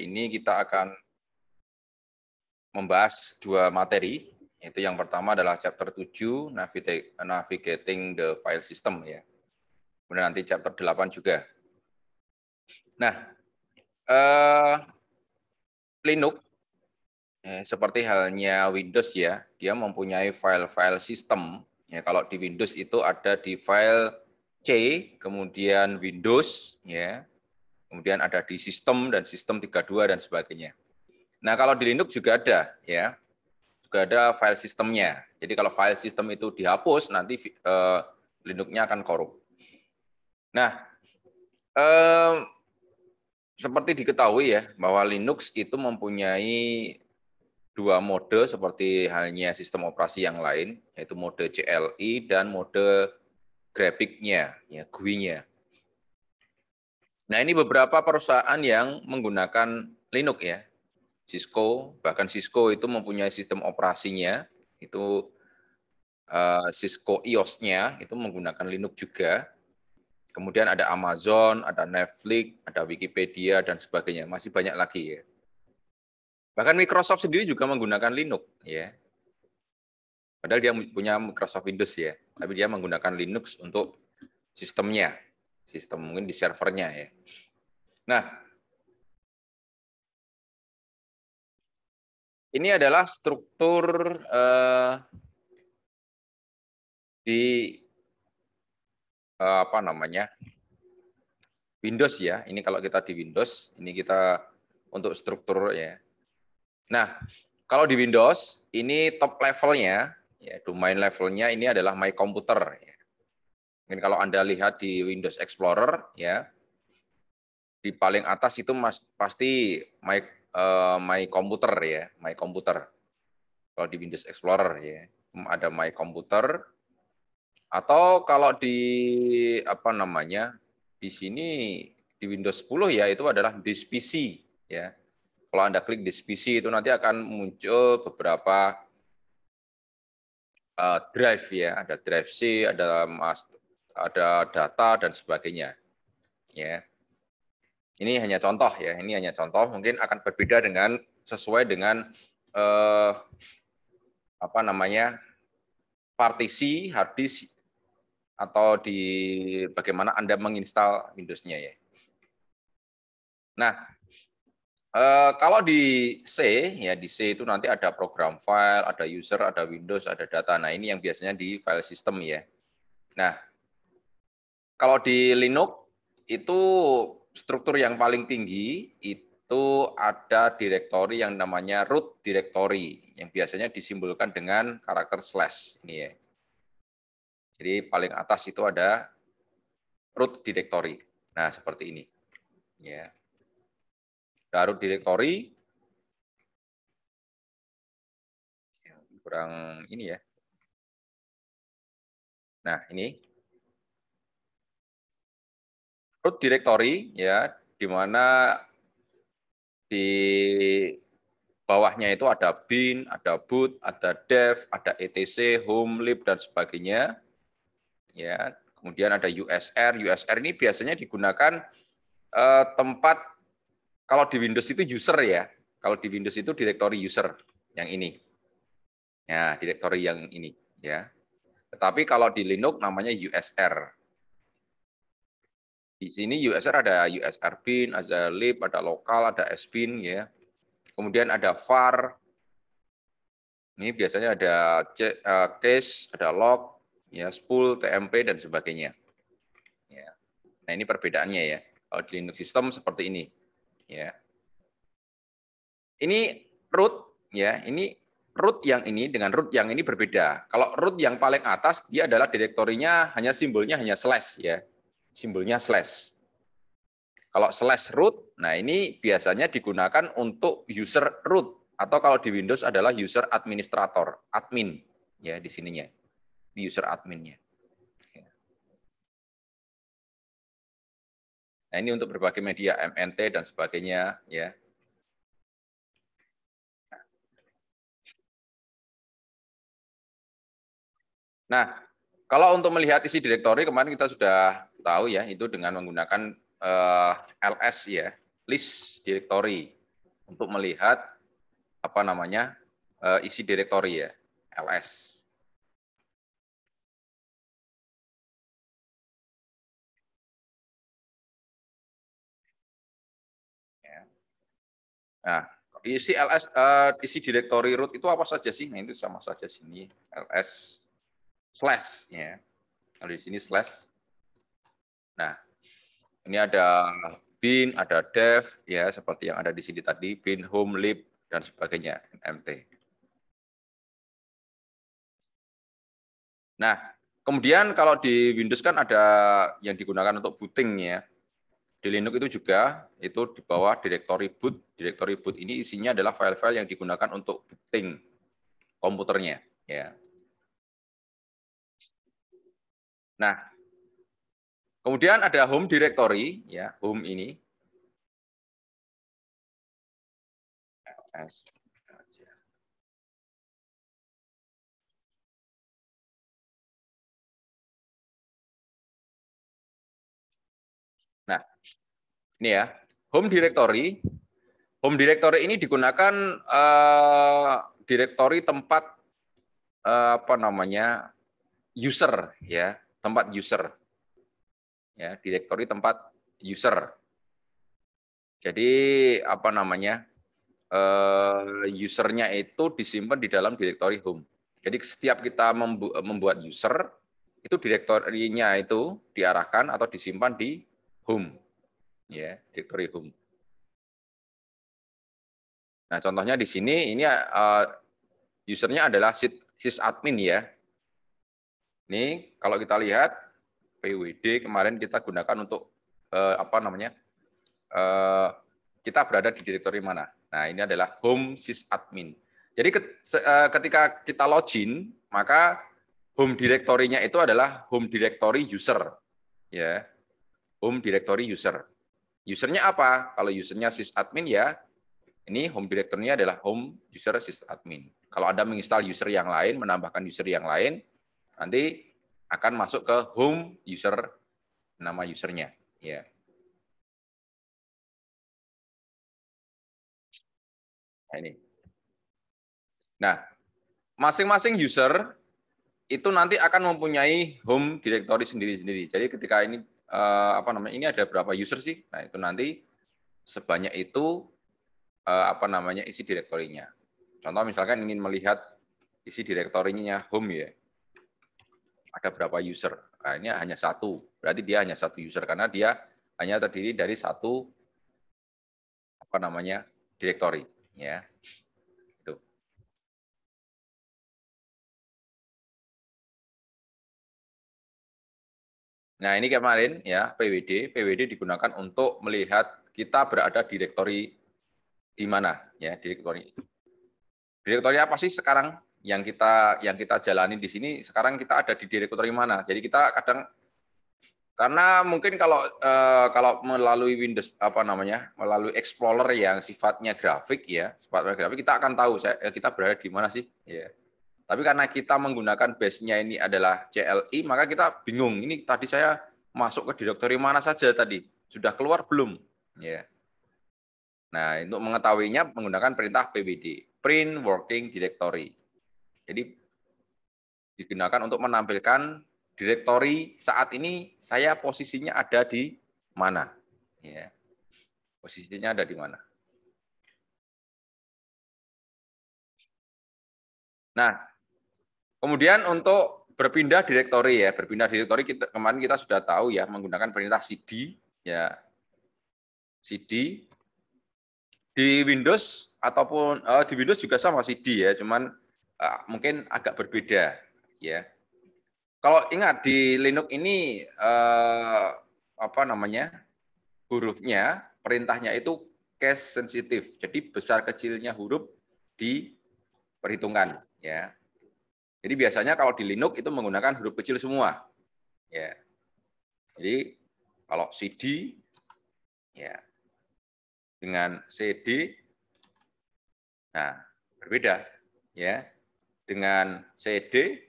ini kita akan membahas dua materi. Itu yang pertama adalah chapter 7 navigating the file system ya. Kemudian nanti chapter 8 juga. Nah, eh, Linux eh, seperti halnya Windows ya, dia mempunyai file-file system. Ya, kalau di Windows itu ada di file C, kemudian Windows ya, kemudian ada di sistem dan sistem 32 dan sebagainya. Nah, kalau di Linux juga ada ya. Juga ada file sistemnya. Jadi kalau file sistem itu dihapus nanti eh, Linux-nya akan korup. Nah, eh, seperti diketahui ya bahwa Linux itu mempunyai dua mode seperti halnya sistem operasi yang lain, yaitu mode CLI dan mode grafiknya, ya, GUI-nya. Nah ini beberapa perusahaan yang menggunakan Linux ya. Cisco, bahkan Cisco itu mempunyai sistem operasinya, itu eh, Cisco eos nya itu menggunakan Linux juga. Kemudian ada Amazon, ada Netflix, ada Wikipedia, dan sebagainya. Masih banyak lagi ya. Bahkan Microsoft sendiri juga menggunakan Linux ya. Padahal dia punya Microsoft Windows ya, tapi dia menggunakan Linux untuk sistemnya sistem mungkin di servernya ya. Nah, ini adalah struktur eh, di eh, apa namanya Windows ya. Ini kalau kita di Windows, ini kita untuk struktur ya. Nah, kalau di Windows ini top levelnya, ya, domain levelnya ini adalah My Computer. Ya ini kalau Anda lihat di Windows Explorer ya, di paling atas itu mas, pasti my uh, my computer ya, my computer. Kalau di Windows Explorer ya, ada my computer. Atau kalau di apa namanya? Di sini di Windows 10 ya itu adalah this PC ya. Kalau Anda klik this PC itu nanti akan muncul beberapa uh, drive ya, ada drive C, ada mas, ada data dan sebagainya. Ya. Ini hanya contoh ya, ini hanya contoh mungkin akan berbeda dengan sesuai dengan eh, apa namanya? partisi harddisk atau di bagaimana Anda menginstal Windows-nya ya. Nah, eh, kalau di C ya di C itu nanti ada program file, ada user, ada Windows, ada data. Nah, ini yang biasanya di file system ya. Nah, kalau di Linux itu struktur yang paling tinggi itu ada direktori yang namanya root directory yang biasanya disimbolkan dengan karakter slash ini ya. Jadi paling atas itu ada root directory. Nah, seperti ini. Ya. Ada root directory kurang ini ya. Nah, ini root directory ya di mana di bawahnya itu ada bin, ada boot, ada dev, ada etc, home, lib dan sebagainya. Ya, kemudian ada USR. USR ini biasanya digunakan eh, tempat kalau di Windows itu user ya. Kalau di Windows itu directory user yang ini. Ya, directory yang ini ya. Tetapi kalau di Linux namanya USR. Di sini USR ada USR bin, ada lib, ada lokal, ada sbin ya. Kemudian ada var. Ini biasanya ada eh, case, ada log, ya spool, TMP dan sebagainya. Ya. Nah, ini perbedaannya ya. Kalau di Linux system seperti ini. Ya. Ini root ya, ini root yang ini dengan root yang ini berbeda. Kalau root yang paling atas dia adalah direktorinya hanya simbolnya hanya slash ya simbolnya slash. Kalau slash root, nah ini biasanya digunakan untuk user root atau kalau di Windows adalah user administrator, admin ya di sininya, di user adminnya. Nah ini untuk berbagai media MNT dan sebagainya ya. Nah, kalau untuk melihat isi direktori kemarin kita sudah tahu ya itu dengan menggunakan uh, eh, LS ya, list directory untuk melihat apa namanya uh, isi directory ya, LS. Ya. Nah, isi LS uh, eh, isi directory root itu apa saja sih? Nah, itu sama saja sini LS slash ya. Kalau di sini slash Nah, ini ada bin, ada dev, ya seperti yang ada di sini tadi, bin, home, lib, dan sebagainya, MT. Nah, kemudian kalau di Windows kan ada yang digunakan untuk booting ya. Di Linux itu juga itu di bawah directory boot. Directory boot ini isinya adalah file-file yang digunakan untuk booting komputernya ya. Nah, Kemudian ada home directory, ya home ini. Nah, ini ya home directory. Home directory ini digunakan uh, eh, directory tempat uh, apa namanya user, ya tempat user ya direktori tempat user jadi apa namanya eh, usernya itu disimpan di dalam direktori home jadi setiap kita membu membuat user itu direktorinya itu diarahkan atau disimpan di home ya direktori home nah contohnya di sini ini uh, usernya adalah sysadmin ya ini kalau kita lihat PWD kemarin kita gunakan untuk eh, apa namanya eh, kita berada di direktori mana. Nah ini adalah home sysadmin. Jadi eh, ketika kita login maka home directory-nya itu adalah home directory user ya home directory user usernya apa kalau usernya sysadmin ya ini home directory-nya adalah home user sysadmin kalau anda menginstal user yang lain menambahkan user yang lain nanti akan masuk ke home user nama usernya. Ya. Nah, ini. Nah, masing-masing user itu nanti akan mempunyai home directory sendiri-sendiri. Jadi ketika ini eh, apa namanya ini ada berapa user sih? Nah itu nanti sebanyak itu eh, apa namanya isi direktorinya. Contoh misalkan ingin melihat isi direktorinya home ya ada berapa user. Nah, ini hanya satu, berarti dia hanya satu user karena dia hanya terdiri dari satu apa namanya direktori, ya. Itu. Nah ini kemarin ya PWD, PWD digunakan untuk melihat kita berada di direktori di mana, ya direktori. Direktori apa sih sekarang yang kita yang kita jalani di sini sekarang kita ada di direktori mana. Jadi kita kadang karena mungkin kalau eh, kalau melalui Windows apa namanya melalui Explorer yang sifatnya grafik ya sifatnya grafik kita akan tahu saya eh, kita berada di mana sih ya. Tapi karena kita menggunakan base-nya ini adalah CLI, maka kita bingung. Ini tadi saya masuk ke direktori mana saja tadi? Sudah keluar belum? Ya. Nah, untuk mengetahuinya menggunakan perintah PBD Print Working Directory. Jadi digunakan untuk menampilkan direktori saat ini saya posisinya ada di mana. Ya. Posisinya ada di mana. Nah, kemudian untuk berpindah direktori ya, berpindah direktori kita, kemarin kita sudah tahu ya menggunakan perintah CD ya. CD di Windows ataupun uh, di Windows juga sama CD ya, cuman Ah, mungkin agak berbeda ya. Kalau ingat di Linux ini uh, apa namanya? hurufnya, perintahnya itu case sensitif. Jadi besar kecilnya huruf di perhitungan ya. Jadi biasanya kalau di Linux itu menggunakan huruf kecil semua. Ya. Jadi kalau CD ya dengan CD nah berbeda ya dengan CD.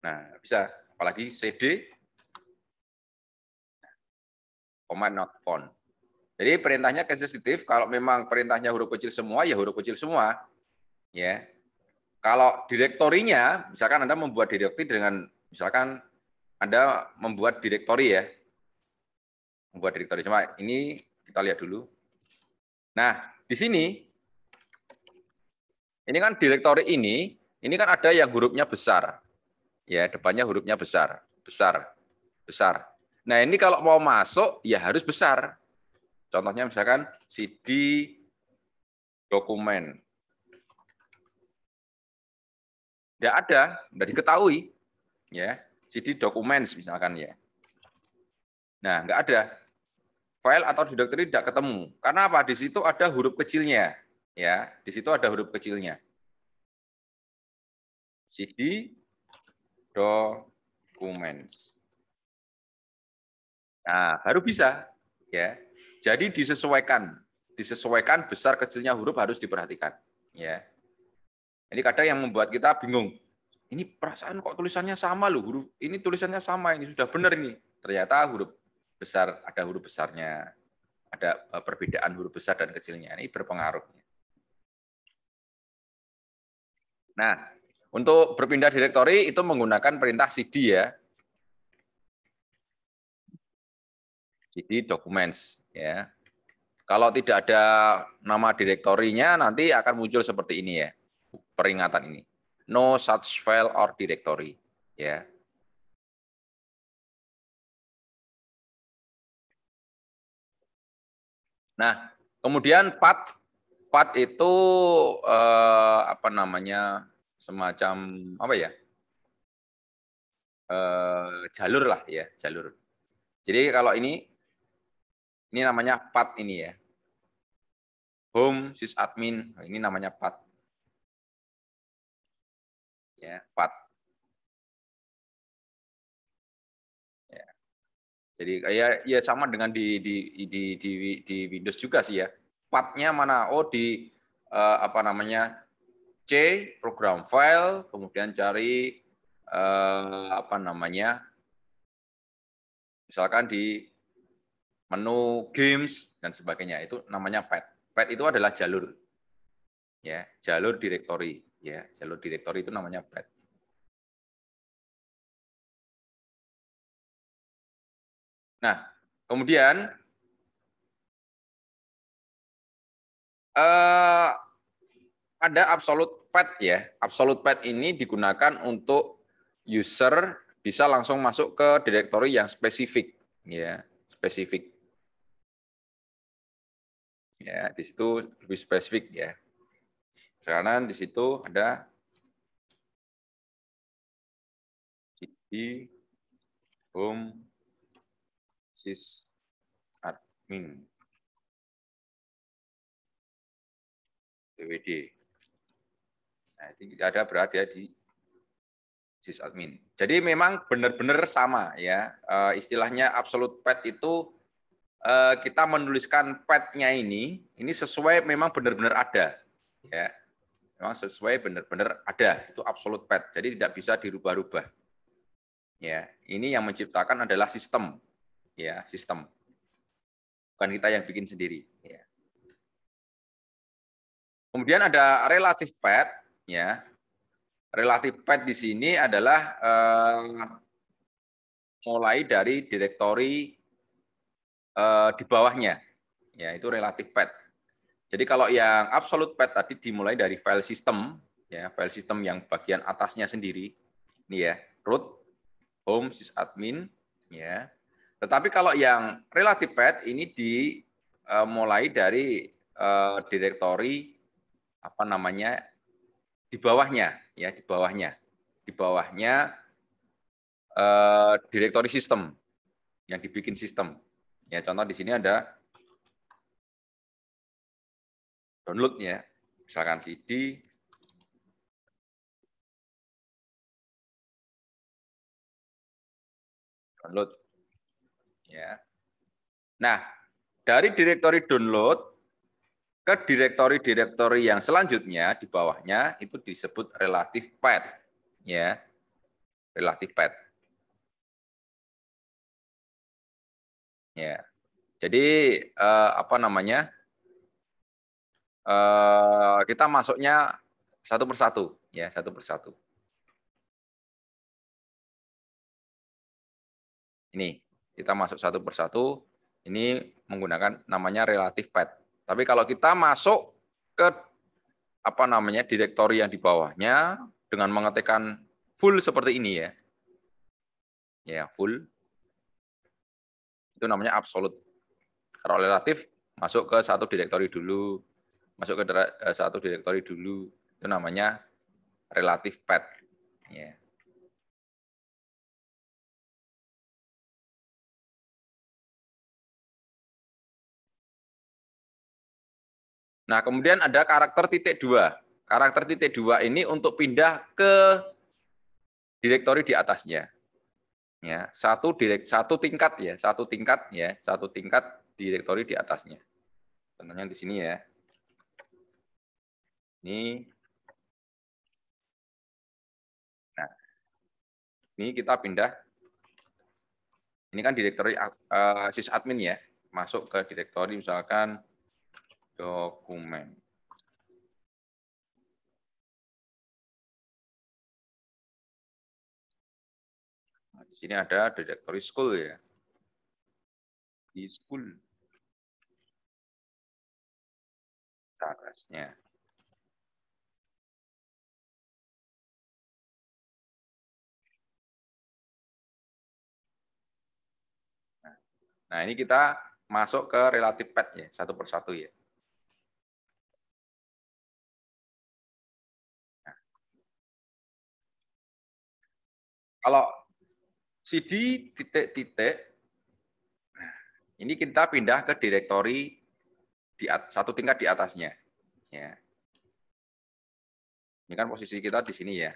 Nah, bisa apalagi CD command not found. Jadi perintahnya sensitif. Kalau memang perintahnya huruf kecil semua, ya huruf kecil semua. Ya. Kalau direktorinya, misalkan Anda membuat direktori dengan, misalkan Anda membuat direktori ya. Membuat direktori. Cuma ini kita lihat dulu. Nah, di sini ini kan direktori ini, ini kan ada yang hurufnya besar. Ya, depannya hurufnya besar, besar, besar. Nah, ini kalau mau masuk ya harus besar. Contohnya misalkan CD dokumen. Tidak ada, tidak diketahui. Ya, CD dokumen misalkan ya. Nah, enggak ada. File atau directory tidak ketemu. Karena apa? Di situ ada huruf kecilnya ya di situ ada huruf kecilnya CD documents nah baru bisa ya jadi disesuaikan disesuaikan besar kecilnya huruf harus diperhatikan ya ini kadang yang membuat kita bingung ini perasaan kok tulisannya sama loh huruf ini tulisannya sama ini sudah benar ini ternyata huruf besar ada huruf besarnya ada eh, perbedaan huruf besar dan kecilnya ini berpengaruhnya Nah, untuk berpindah direktori itu menggunakan perintah CD ya. CD documents ya. Kalau tidak ada nama direktorinya nanti akan muncul seperti ini ya. Peringatan ini. No such file or directory ya. Nah, kemudian path 4 itu uh, apa namanya semacam apa ya? uh, jalur lah ya, jalur. Jadi kalau ini ini namanya pat ini ya. Home sysadmin ini namanya pat. Ya, pat. Ya. Jadi kayak ya sama dengan di di di di, di Windows juga sih ya partnya mana? Oh di uh, apa namanya C program file, kemudian cari uh, apa namanya misalkan di menu games dan sebagainya itu namanya path. Path itu adalah jalur ya jalur direktori ya jalur direktori itu namanya path. Nah, kemudian eh, ada absolute path ya. Absolute path ini digunakan untuk user bisa langsung masuk ke direktori yang spesifik ya, spesifik. Ya, di situ lebih spesifik ya. Karena di situ ada di home sys admin. BWD. Nah, itu tidak ada berada di sysadmin. Jadi memang benar-benar sama ya. Uh, istilahnya absolute pet itu uh, kita menuliskan petnya ini, ini sesuai memang benar-benar ada. Ya. Memang sesuai benar-benar ada. Itu absolute pet. Jadi tidak bisa dirubah-rubah. Ya, ini yang menciptakan adalah sistem. Ya, sistem. Bukan kita yang bikin sendiri. Ya. Kemudian ada relatif pet, ya. Relatif pet di sini adalah eh, mulai dari direktori eh, di bawahnya, ya itu relatif pet. Jadi kalau yang absolute pet tadi dimulai dari file system, ya file system yang bagian atasnya sendiri, ini ya root home sysadmin, ya. Tetapi kalau yang relatif pet ini dimulai eh, dari eh, direktori apa namanya di bawahnya ya di bawahnya di bawahnya eh, direktori sistem yang dibikin sistem ya contoh di sini ada ya misalkan CD download ya nah dari direktori download ke direktori-direktori yang selanjutnya di bawahnya itu disebut relatif pet ya relatif pet ya jadi eh, apa namanya eh, kita masuknya satu persatu ya satu persatu ini kita masuk satu persatu ini menggunakan namanya relatif pet tapi kalau kita masuk ke apa namanya direktori yang di bawahnya dengan mengetikkan full seperti ini ya. Ya, full. Itu namanya absolut. Kalau relatif masuk ke satu direktori dulu, masuk ke eh, satu direktori dulu, itu namanya relatif path. Ya. Nah, kemudian ada karakter titik dua. Karakter titik dua ini untuk pindah ke direktori di atasnya. Ya, satu direk, satu tingkat ya, satu tingkat ya, satu tingkat direktori di atasnya. Contohnya di sini ya. Ini Nah. Ini kita pindah ini kan direktori uh, eh, sysadmin ya, masuk ke direktori misalkan dokumen. Nah, di sini ada directory school ya. Di school. Tarasnya. Nah, ini kita masuk ke relative pad ya, satu persatu ya. Kalau CD titik-titik, ini kita pindah ke direktori di satu tingkat di atasnya. Ya. Ini kan posisi kita di sini ya.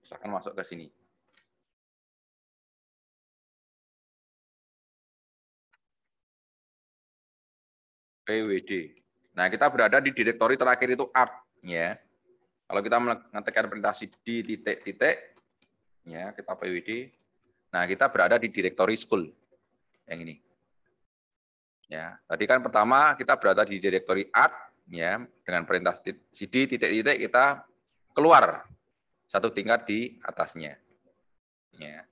Misalkan masuk ke sini. PWD. Nah, kita berada di direktori terakhir itu art. Ya. Kalau kita mengetikkan perintah CD titik-titik, ya kita PWD. Nah, kita berada di direktori school yang ini. Ya, tadi kan pertama kita berada di direktori art ya dengan perintah CD titik-titik kita keluar satu tingkat di atasnya. Ya.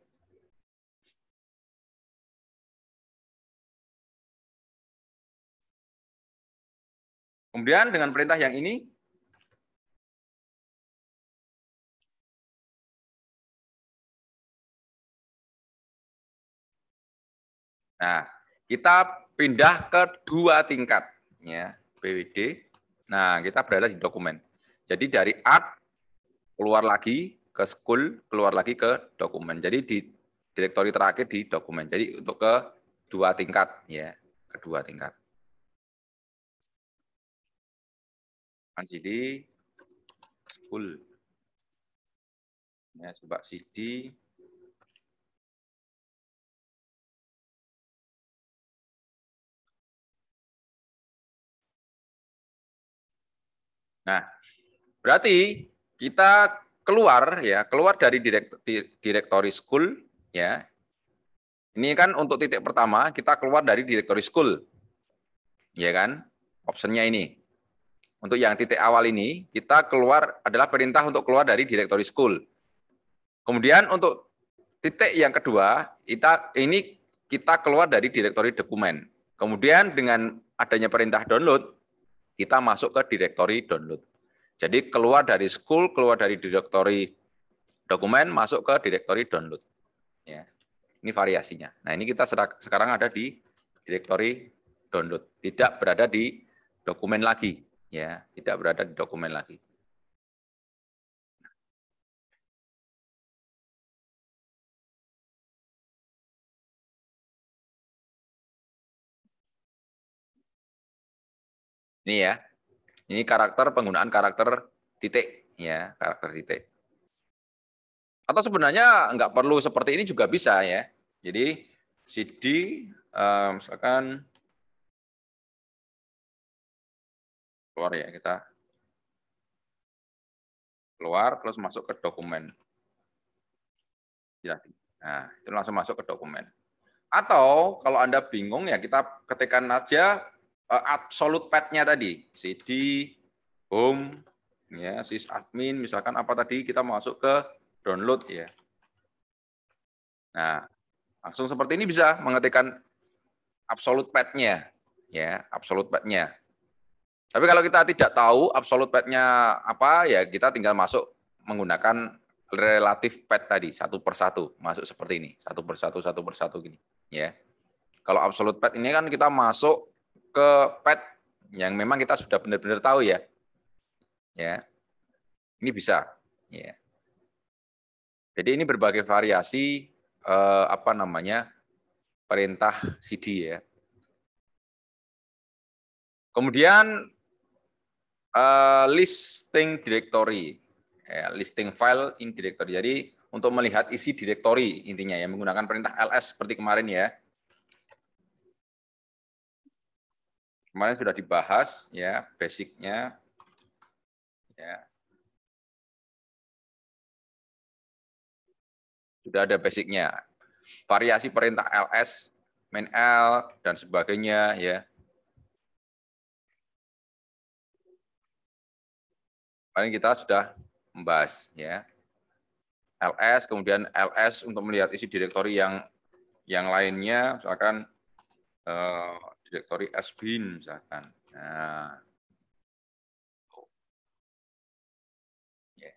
Kemudian dengan perintah yang ini Nah, kita pindah ke dua tingkat ya, BWD. Nah, kita berada di dokumen. Jadi dari art keluar lagi ke school, keluar lagi ke dokumen. Jadi di direktori terakhir di dokumen. Jadi untuk ke dua tingkat ya, kedua tingkat. Jadi school. Ya, coba CD Nah, berarti kita keluar ya, keluar dari directory direktori school ya. Ini kan untuk titik pertama kita keluar dari direktori school. Ya kan? Optionnya ini. Untuk yang titik awal ini, kita keluar adalah perintah untuk keluar dari direktori school. Kemudian untuk titik yang kedua, kita ini kita keluar dari direktori dokumen. Kemudian dengan adanya perintah download, kita masuk ke direktori download. Jadi keluar dari school, keluar dari direktori dokumen, masuk ke direktori download. Ya. Ini variasinya. Nah ini kita sekarang ada di direktori download, tidak berada di dokumen lagi. Ya, tidak berada di dokumen lagi. Ini ya. Ini karakter penggunaan karakter titik ya, karakter titik. Atau sebenarnya nggak perlu seperti ini juga bisa ya. Jadi CD eh, misalkan keluar ya kita keluar terus masuk ke dokumen. Ya, nah, itu langsung masuk ke dokumen. Atau kalau Anda bingung ya kita ketikkan aja Eh, absolute path tadi, cd home ya sysadmin misalkan apa tadi kita masuk ke download ya. Nah, langsung seperti ini bisa mengetikkan absolute path ya, absolute path Tapi kalau kita tidak tahu absolute path apa ya kita tinggal masuk menggunakan relatif pet tadi satu persatu masuk seperti ini satu persatu satu persatu gini ya kalau absolute pet ini kan kita masuk ke pet yang memang kita sudah benar-benar tahu ya. Ya. Ini bisa, ya. Jadi ini berbagai variasi eh, apa namanya? perintah CD ya. Kemudian eh, listing directory, ya, listing file in directory. Jadi untuk melihat isi directory intinya ya menggunakan perintah ls seperti kemarin ya. Kemarin sudah dibahas ya basicnya. Ya. Sudah ada basicnya. Variasi perintah ls, main l dan sebagainya ya. Kemarin kita sudah membahas ya. LS kemudian LS untuk melihat isi direktori yang yang lainnya misalkan eh, direktori SBIN misalkan. Nah. Yeah.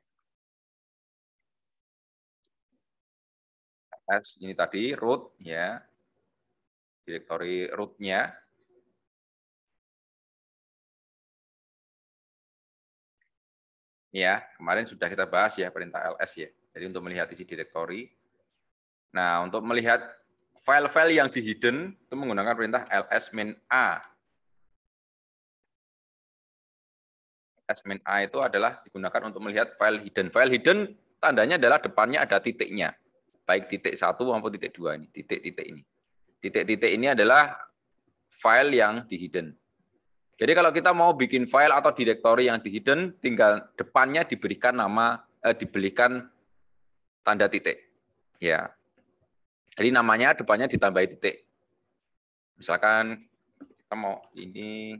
S ini tadi root ya. Direktori rootnya ya kemarin sudah kita bahas ya perintah ls ya jadi untuk melihat isi direktori nah untuk melihat file-file yang di hidden itu menggunakan perintah ls a. ls a itu adalah digunakan untuk melihat file hidden. File hidden tandanya adalah depannya ada titiknya. Baik titik satu maupun titik dua ini, titik-titik ini. Titik-titik ini adalah file yang di hidden. Jadi kalau kita mau bikin file atau direktori yang di hidden, tinggal depannya diberikan nama eh, diberikan tanda titik. Ya, jadi namanya depannya ditambahi titik. Misalkan kita mau ini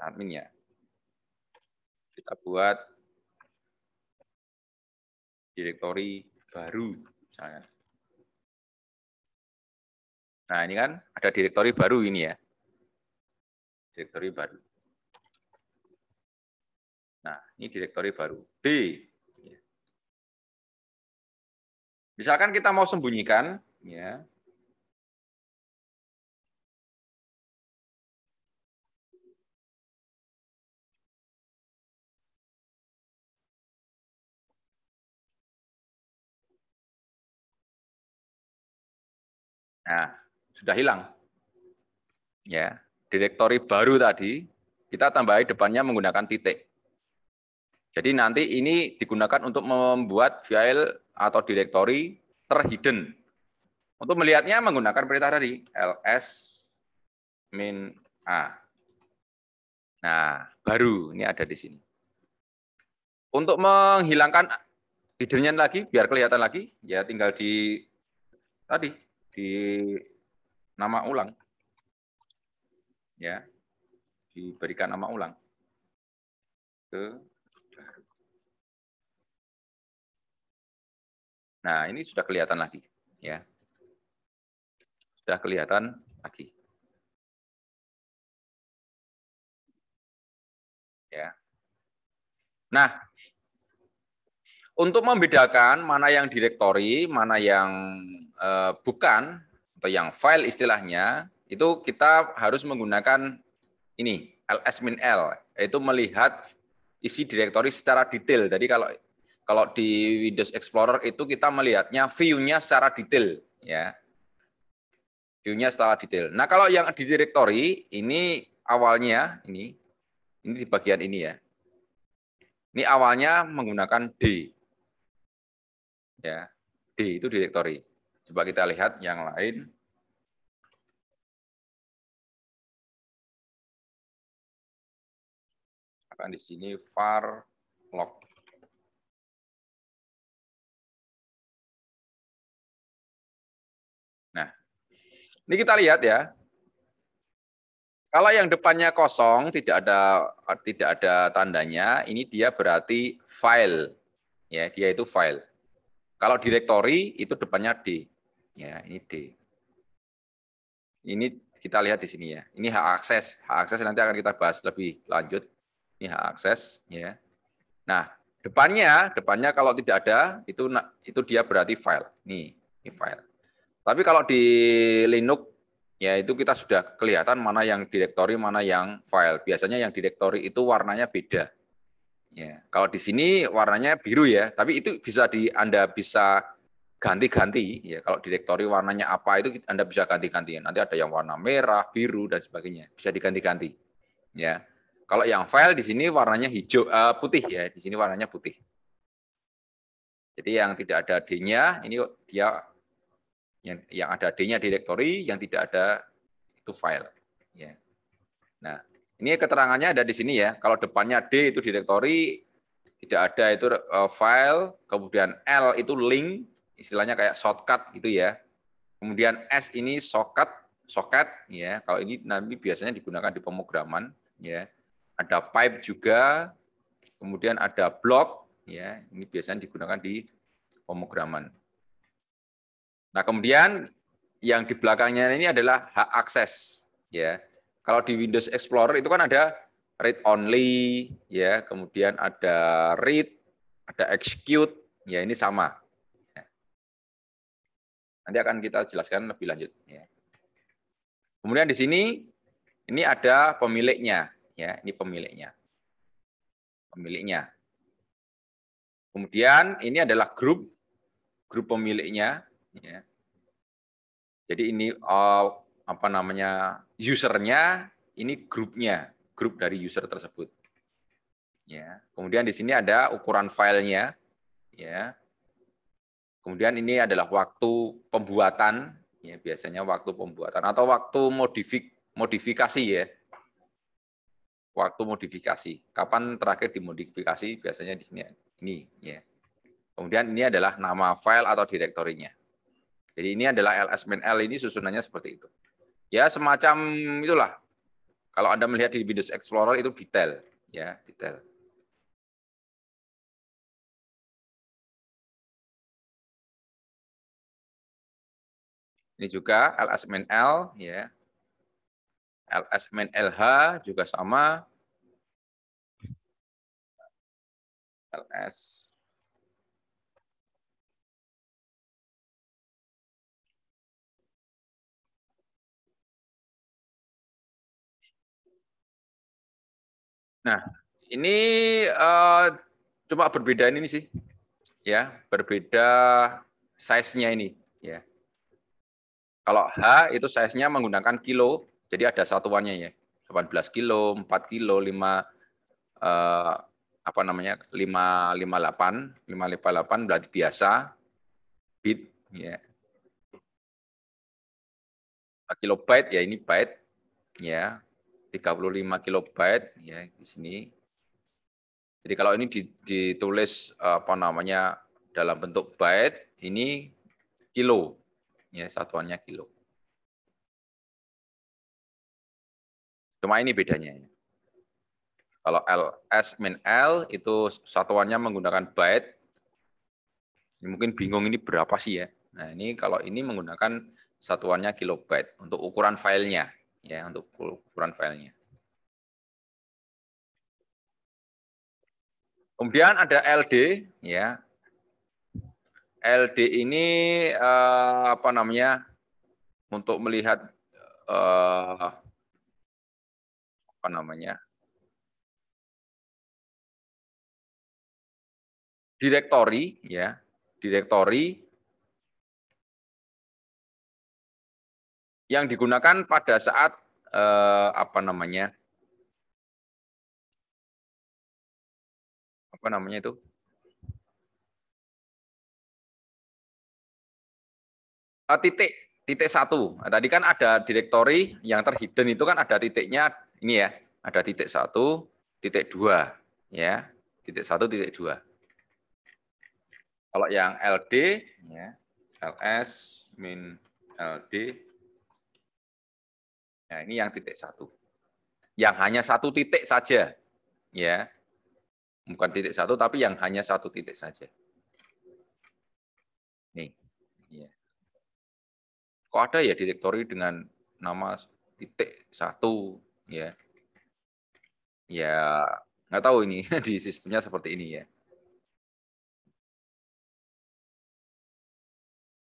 admin ya. Kita buat direktori baru misalnya. Nah, ini kan ada direktori baru ini ya. Direktori baru. Nah, ini direktori baru. B Misalkan kita mau sembunyikan, ya. Nah, sudah hilang. Ya, direktori baru tadi kita tambahi depannya menggunakan titik. Jadi nanti ini digunakan untuk membuat file atau direktori terhidden. Untuk melihatnya menggunakan perintah tadi ls min a. Nah, baru ini ada di sini. Untuk menghilangkan hiddennya lagi biar kelihatan lagi, ya tinggal di tadi di nama ulang. Ya. Diberikan nama ulang ke Nah, ini sudah kelihatan lagi, ya. Sudah kelihatan lagi. Ya. Nah, untuk membedakan mana yang direktori, mana yang eh, bukan atau yang file istilahnya, itu kita harus menggunakan ini, ls l, yaitu melihat isi direktori secara detail. Jadi kalau kalau di Windows Explorer itu kita melihatnya view-nya secara detail, ya. View-nya secara detail. Nah, kalau yang di directory ini awalnya ini ini di bagian ini ya. Ini awalnya menggunakan D. Ya, D itu directory. Coba kita lihat yang lain. Akan di sini var log. Ini kita lihat ya. Kalau yang depannya kosong, tidak ada tidak ada tandanya, ini dia berarti file. Ya, dia itu file. Kalau direktori itu depannya D. Ya, ini D. Ini kita lihat di sini ya. Ini hak akses. Hak akses nanti akan kita bahas lebih lanjut. Ini hak akses ya. Nah, depannya depannya kalau tidak ada itu itu dia berarti file. Nih, ini file. Tapi kalau di Linux ya itu kita sudah kelihatan mana yang direktori, mana yang file. Biasanya yang direktori itu warnanya beda. Ya, kalau di sini warnanya biru ya, tapi itu bisa di Anda bisa ganti-ganti ya. Kalau direktori warnanya apa itu Anda bisa ganti-ganti. Nanti ada yang warna merah, biru dan sebagainya. Bisa diganti-ganti. Ya. Kalau yang file di sini warnanya hijau uh, putih ya, di sini warnanya putih. Jadi yang tidak ada D-nya ini dia yang, yang ada D-nya direktori, yang tidak ada itu file. Ya. Nah, ini keterangannya ada di sini ya. Kalau depannya D itu directory, tidak ada itu e, file, kemudian L itu link, istilahnya kayak shortcut gitu ya. Kemudian S ini socket, socket ya. Kalau ini nanti biasanya digunakan di pemrograman ya. Ada pipe juga, kemudian ada block ya. Ini biasanya digunakan di pemrograman. Nah, kemudian yang di belakangnya ini adalah hak akses, ya. Kalau di Windows Explorer itu kan ada read only, ya, kemudian ada read, ada execute, ya ini sama. Ya. Nanti akan kita jelaskan lebih lanjut, ya. Kemudian di sini ini ada pemiliknya, ya, ini pemiliknya. Pemiliknya. Kemudian ini adalah grup grup pemiliknya, Ya. Jadi ini uh, apa namanya usernya, ini grupnya, grup dari user tersebut. Ya. Kemudian di sini ada ukuran filenya. Ya. Kemudian ini adalah waktu pembuatan, ya, biasanya waktu pembuatan atau waktu modifik, modifikasi ya. Waktu modifikasi. Kapan terakhir dimodifikasi? Biasanya di sini ini ya. Kemudian ini adalah nama file atau direktorinya. Jadi ini adalah LS min L ini susunannya seperti itu. Ya semacam itulah. Kalau Anda melihat di Windows Explorer itu detail, ya detail. Ini juga LS min L, ya. LS min LH juga sama. LS Nah, ini uh, cuma berbeda ini sih. Ya, berbeda size-nya ini, ya. Kalau H itu size-nya menggunakan kilo, jadi ada satuannya ya. 18 kilo, 4 kilo, 5 uh, eh, apa namanya? 558, 558 berarti biasa bit ya. Kilobyte ya ini byte ya. 35 kilobyte ya di sini. Jadi kalau ini ditulis apa namanya dalam bentuk byte, ini kilo. Ya, satuannya kilo. Cuma ini bedanya. Ya. Kalau LS min L itu satuannya menggunakan byte. Mungkin bingung ini berapa sih ya. Nah, ini kalau ini menggunakan satuannya kilobyte untuk ukuran filenya ya untuk ukuran filenya. Kemudian ada LD ya. LD ini eh, apa namanya? untuk melihat eh, apa namanya? direktori ya. Direktori yang digunakan pada saat eh, apa namanya apa namanya itu eh, titik titik satu nah, tadi kan ada direktori yang terhidden itu kan ada titiknya ini ya ada titik satu titik dua ya titik satu titik dua kalau yang LD ya LS min LD Nah, ini yang titik satu. Yang hanya satu titik saja. ya Bukan titik satu, tapi yang hanya satu titik saja. Nih. Ya. Kok ada ya direktori dengan nama titik satu? Ya, ya nggak tahu ini di sistemnya seperti ini ya.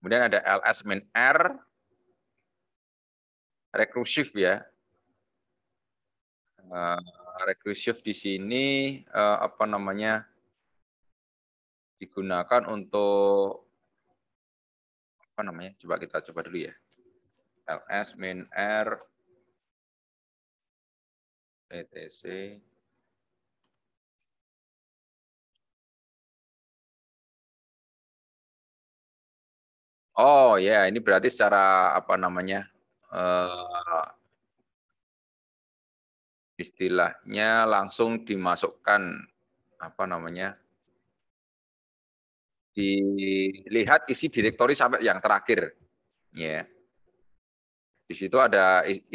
Kemudian ada ls r rekursif ya. Eh, rekursif di sini eh, apa namanya digunakan untuk apa namanya? Coba kita coba dulu ya. LS min R ETC Oh ya, yeah. ini berarti secara apa namanya? uh, istilahnya langsung dimasukkan apa namanya dilihat isi direktori sampai yang terakhir ya yeah. di situ ada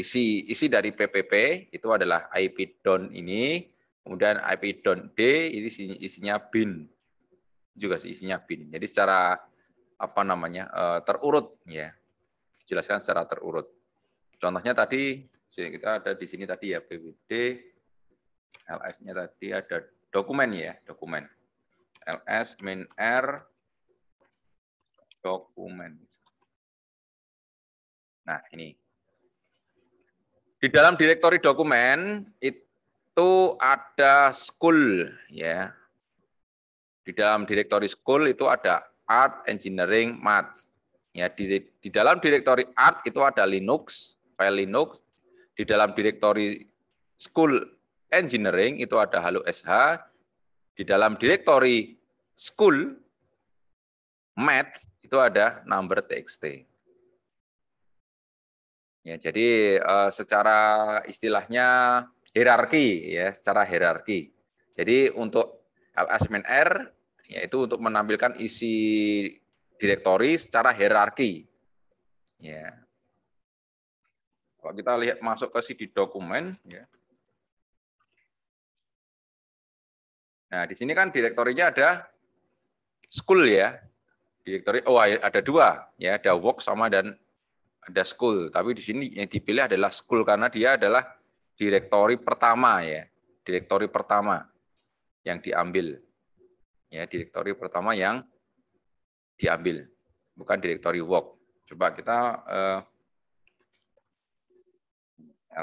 isi isi dari PPP itu adalah IP don ini kemudian IP don D ini isinya bin juga sih isinya bin jadi secara apa namanya eh, terurut ya jelaskan dijelaskan secara terurut Contohnya tadi kita ada di sini tadi ya BWD LS-nya tadi ada dokumen ya, dokumen. LS min R dokumen. Nah, ini. Di dalam direktori dokumen itu ada school ya. Di dalam direktori school itu ada art, engineering, math. Ya, di, di dalam direktori art itu ada Linux, file Linux di dalam direktori School Engineering itu ada Halo SH, di dalam direktori School Math itu ada number txt. Ya, jadi eh, secara istilahnya hierarki ya, secara hierarki. Jadi untuk admin R yaitu untuk menampilkan isi direktori secara hierarki. Ya. Kalau kita lihat masuk ke CD dokumen, ya. Nah, di sini kan direktorinya ada school ya. Direktori oh ada dua ya, ada work sama dan ada school. Tapi di sini yang dipilih adalah school karena dia adalah direktori pertama ya. Direktori pertama yang diambil. Ya, direktori pertama yang diambil, bukan direktori work. Coba kita eh,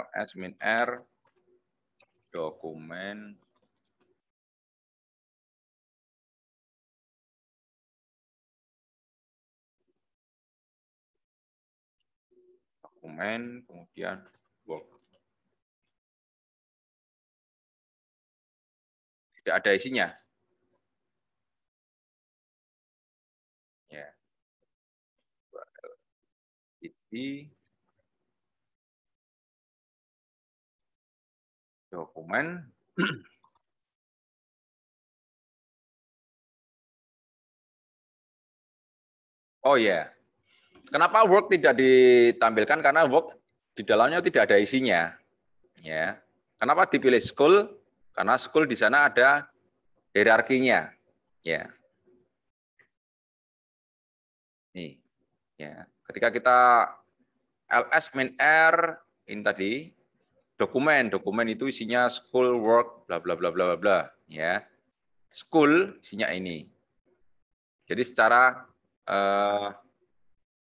ls min r dokumen dokumen kemudian work tidak ada isinya ya yeah. dokumen Oh ya. Yeah. Kenapa work tidak ditampilkan? Karena work di dalamnya tidak ada isinya. Ya. Kenapa dipilih school? Karena school di sana ada hierarkinya. Ya. Nih. Ya. Ketika kita ls min r ini tadi dokumen. Dokumen itu isinya school work bla bla bla bla bla ya. School isinya ini. Jadi secara uh,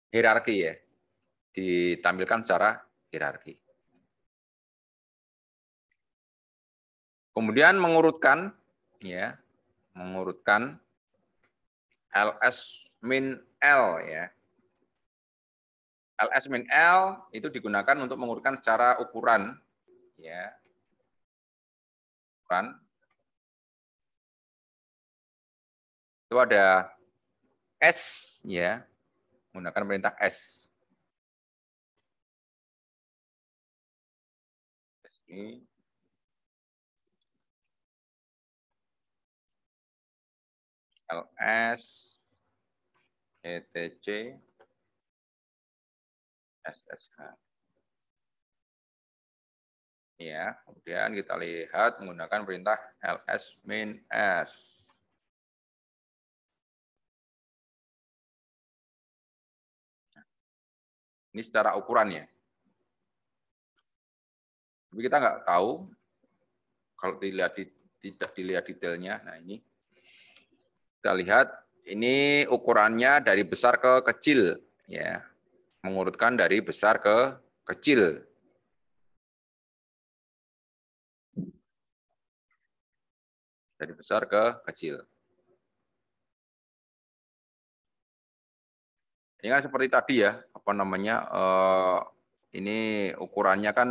hierarki ya. Ditampilkan secara hierarki. Kemudian mengurutkan ya, mengurutkan LS min L ya. LS min L itu digunakan untuk mengurutkan secara ukuran ya. Kan? Itu ada S ya. Menggunakan perintah S. Ini LS ETC SSH ya kemudian kita lihat menggunakan perintah ls min s ini secara ukurannya tapi kita nggak tahu kalau dilihat di, tidak dilihat detailnya nah ini kita lihat ini ukurannya dari besar ke kecil ya mengurutkan dari besar ke kecil dari besar ke kecil. Ini kan seperti tadi ya, apa namanya, eh, ini ukurannya kan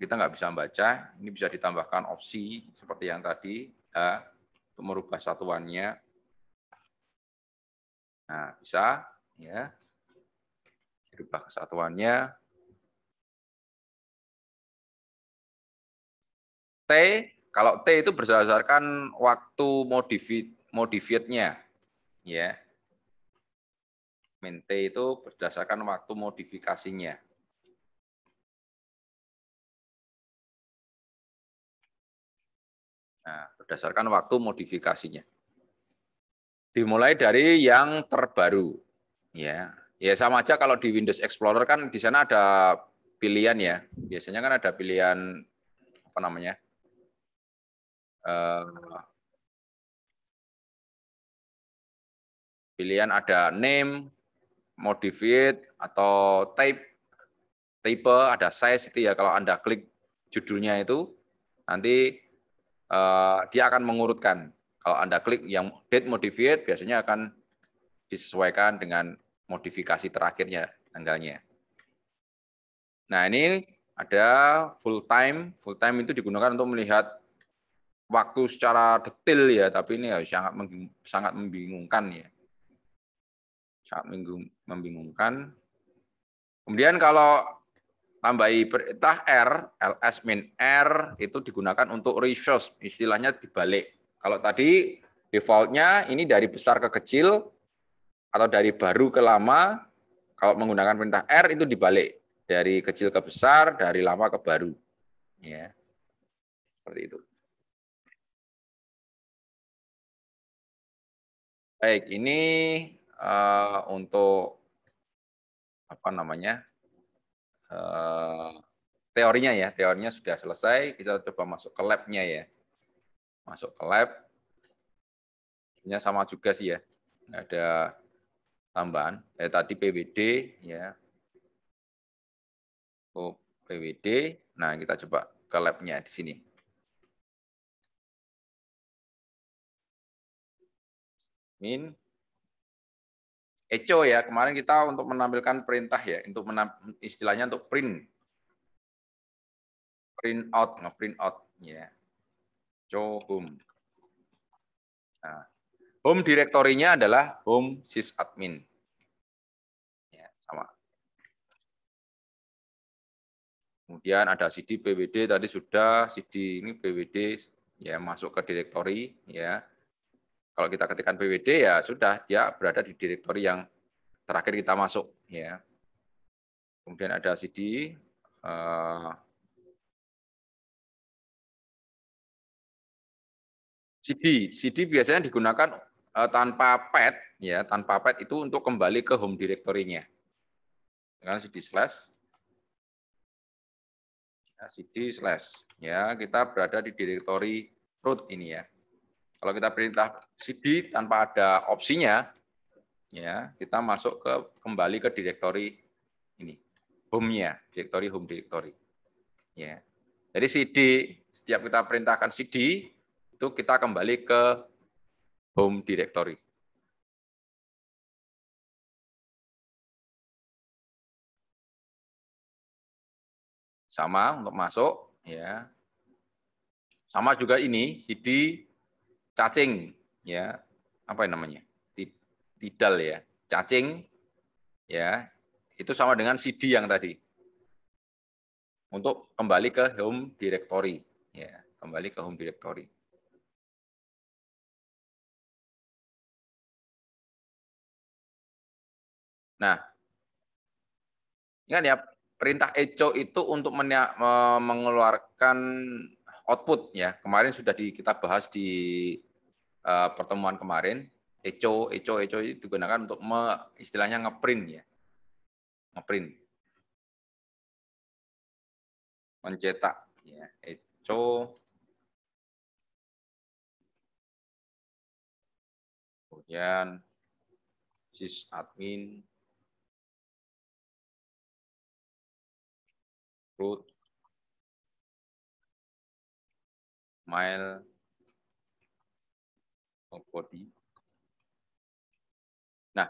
kita nggak bisa baca, ini bisa ditambahkan opsi seperti yang tadi, ya, untuk merubah satuannya. Nah, bisa ya dirubah kesatuannya. T kalau T itu berdasarkan waktu modifiednya, Ya. Min T itu berdasarkan waktu modifikasinya. Nah, berdasarkan waktu modifikasinya. Dimulai dari yang terbaru. Ya, ya sama aja kalau di Windows Explorer kan di sana ada pilihan ya. Biasanya kan ada pilihan apa namanya? Eh, pilihan ada name, modified atau type, tipe ada size itu ya kalau Anda klik judulnya itu nanti uh, dia akan mengurutkan. Kalau Anda klik yang date modified biasanya akan disesuaikan dengan modifikasi terakhirnya tanggalnya. Nah, ini ada full time. Full time itu digunakan untuk melihat waktu secara detail ya, tapi ini ya sangat sangat membingungkan ya. Sangat membingungkan. Kemudian kalau tambahi perintah R, LS min R itu digunakan untuk reverse, istilahnya dibalik. Kalau tadi defaultnya ini dari besar ke kecil atau dari baru ke lama, kalau menggunakan perintah R itu dibalik dari kecil ke besar, dari lama ke baru. Ya. Seperti itu. Baik, ini uh, untuk apa namanya uh, teorinya ya, teorinya sudah selesai. Kita coba masuk ke labnya ya, masuk ke lab. Ini sama juga sih ya, ada tambahan. Eh, tadi PWD ya, oh, PWD. Nah kita coba ke labnya di sini. min eco ya kemarin kita untuk menampilkan perintah ya untuk istilahnya untuk print print out ngeprint out ya co home nah, home direktorinya adalah home sysadmin ya sama kemudian ada cd pwd tadi sudah cd ini pwd ya masuk ke direktori ya kalau kita ketikkan PWD ya sudah dia berada di direktori yang terakhir kita masuk ya. Kemudian ada CD eh, CD, CD biasanya digunakan eh, tanpa pet ya, tanpa pet itu untuk kembali ke home directory-nya. Dengan CD slash nah, CD slash ya, kita berada di direktori root ini ya. Kalau kita perintah CD tanpa ada opsinya, ya kita masuk ke kembali ke direktori ini, home-nya, direktori home directory. Ya. Jadi CD setiap kita perintahkan CD itu kita kembali ke home directory. Sama untuk masuk ya. Sama juga ini CD cacing ya apa namanya tidal ya cacing ya itu sama dengan CD yang tadi untuk kembali ke home directory ya kembali ke home directory nah ingat ya perintah echo itu untuk mengeluarkan output ya. Kemarin sudah di, kita bahas di uh, pertemuan kemarin, Echo Echo Echo itu digunakan untuk me, istilahnya ngeprint ya. Ngeprint. Mencetak ya, Echo Kemudian admin root mile of body. Nah,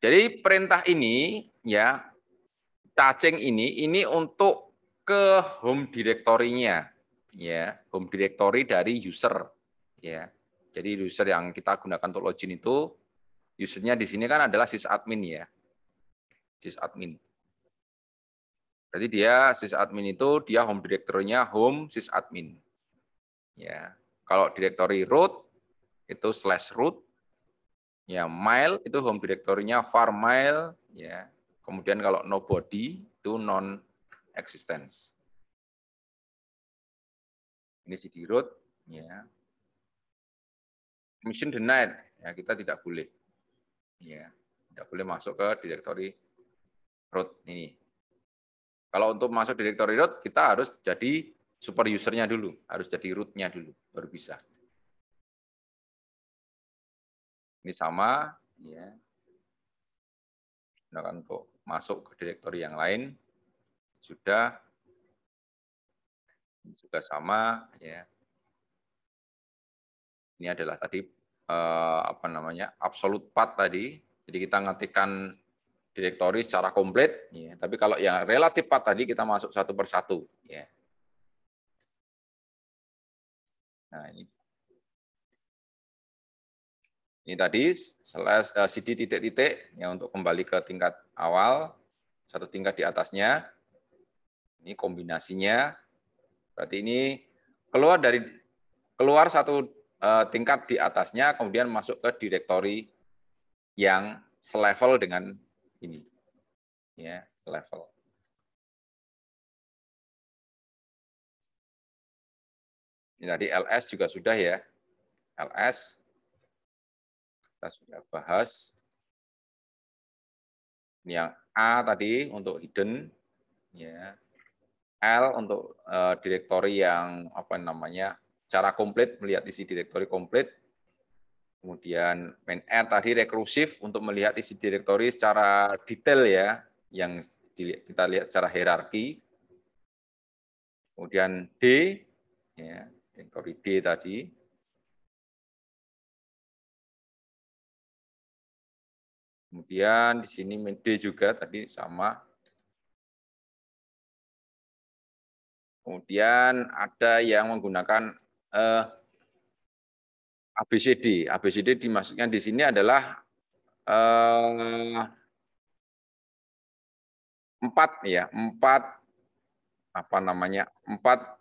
jadi perintah ini ya cacing ini ini untuk ke home directory-nya ya, home directory dari user ya. Jadi user yang kita gunakan untuk login itu usernya di sini kan adalah sysadmin ya. Sysadmin. Jadi dia sysadmin itu dia home directory-nya home sysadmin. Ya, kalau directory root itu slash root. Ya, mile itu home directory-nya var mile. Ya, kemudian kalau nobody itu non existence. Ini CD root. Ya, mission denied. Ya, kita tidak boleh. Ya, tidak boleh masuk ke directory root ini. Kalau untuk masuk directory root, kita harus jadi super usernya dulu, harus jadi rootnya dulu, baru bisa. Ini sama, ya. Gunakan untuk masuk ke direktori yang lain. Sudah. Ini juga sama, ya. Ini adalah tadi eh, apa namanya absolute path tadi. Jadi kita ngetikkan direktori secara komplit. Ya. Tapi kalau yang relatif path tadi kita masuk satu persatu. Ya Nah, ini. Ini tadi slash eh, CD titik-titik ya untuk kembali ke tingkat awal, satu tingkat di atasnya. Ini kombinasinya. Berarti ini keluar dari keluar satu eh, tingkat di atasnya kemudian masuk ke direktori yang selevel dengan ini. Ya, level. Ini tadi LS juga sudah ya. LS kita sudah bahas. Ini yang A tadi untuk hidden ya. L untuk uh, direktori yang apa namanya? cara komplit melihat isi direktori komplit. Kemudian main R tadi rekursif untuk melihat isi direktori secara detail ya yang kita lihat secara hierarki. Kemudian D ya, kategori D tadi, Kemudian di sini D juga tadi sama. Kemudian ada yang menggunakan eh, ABCD. ABCD dimaksudnya di sini adalah eh, empat ya, empat apa namanya empat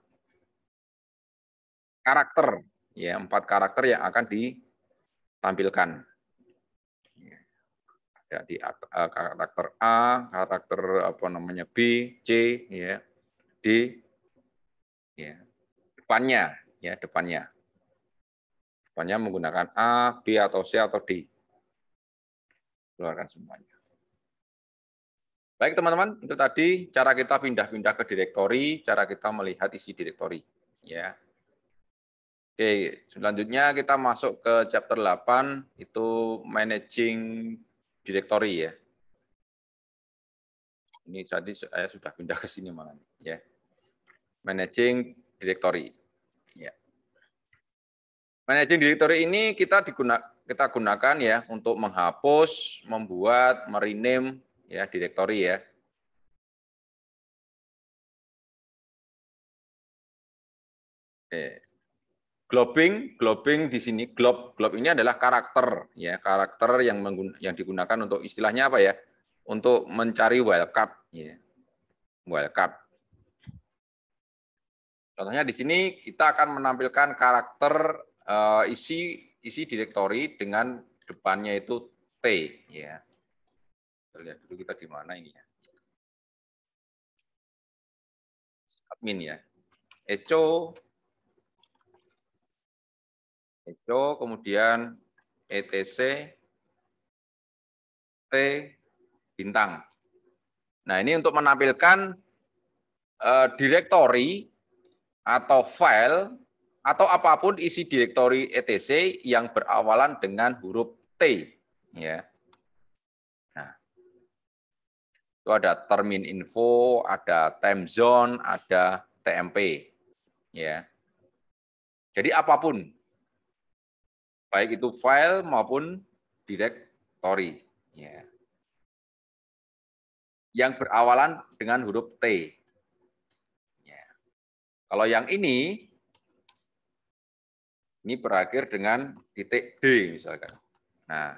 karakter, ya empat karakter yang akan ditampilkan. ya di eh, karakter A, karakter apa namanya B, C, ya, D, ya, depannya, ya depannya. Depannya menggunakan A, B atau C atau D. Keluarkan semuanya. Baik teman-teman, itu tadi cara kita pindah-pindah ke direktori, cara kita melihat isi direktori. Ya, Oke, selanjutnya kita masuk ke chapter 8 itu managing directory ya. Ini tadi saya sudah pindah ke sini malah ya. Managing directory. Ya. Managing directory ini kita digunakan kita gunakan ya untuk menghapus, membuat, merename ya directory ya. Oke. Globing, globing di sini glob, glob ini adalah karakter ya, karakter yang menggunakan, yang digunakan untuk istilahnya apa ya? Untuk mencari wildcard ya. Wildcard. Contohnya di sini kita akan menampilkan karakter uh, isi isi direktori dengan depannya itu T ya. lihat dulu kita di mana ini ya. Admin ya. Echo itu kemudian ETC T bintang. Nah, ini untuk menampilkan uh, direktori atau file atau apapun isi direktori ETC yang berawalan dengan huruf T ya. Nah. Itu ada termin info, ada time zone, ada TMP ya. Jadi apapun baik itu file maupun directory. Ya. Yang berawalan dengan huruf T. Ya. Kalau yang ini, ini berakhir dengan titik D misalkan. Nah,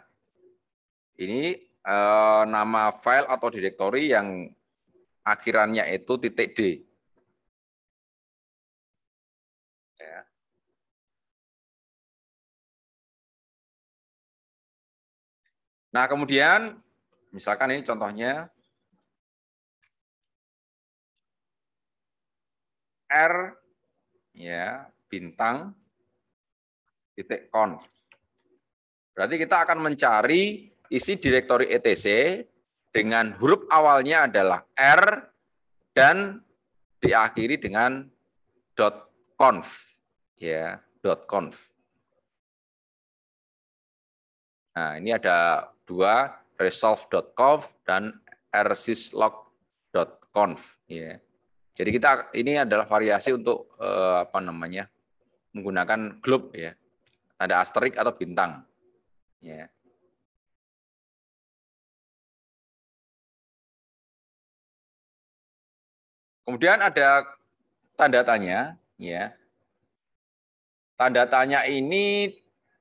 ini eh, nama file atau directory yang akhirannya itu titik D. Nah, kemudian misalkan ini contohnya R ya bintang titik conf. Berarti kita akan mencari isi direktori etc dengan huruf awalnya adalah R dan diakhiri dengan .conf ya .conf. Nah, ini ada dua resolve.conf dan rsyslog.conf. ya. Jadi kita ini adalah variasi untuk eh, apa namanya? menggunakan globe ya. Ada asterisk atau bintang. Ya. Kemudian ada tanda tanya ya. Tanda tanya ini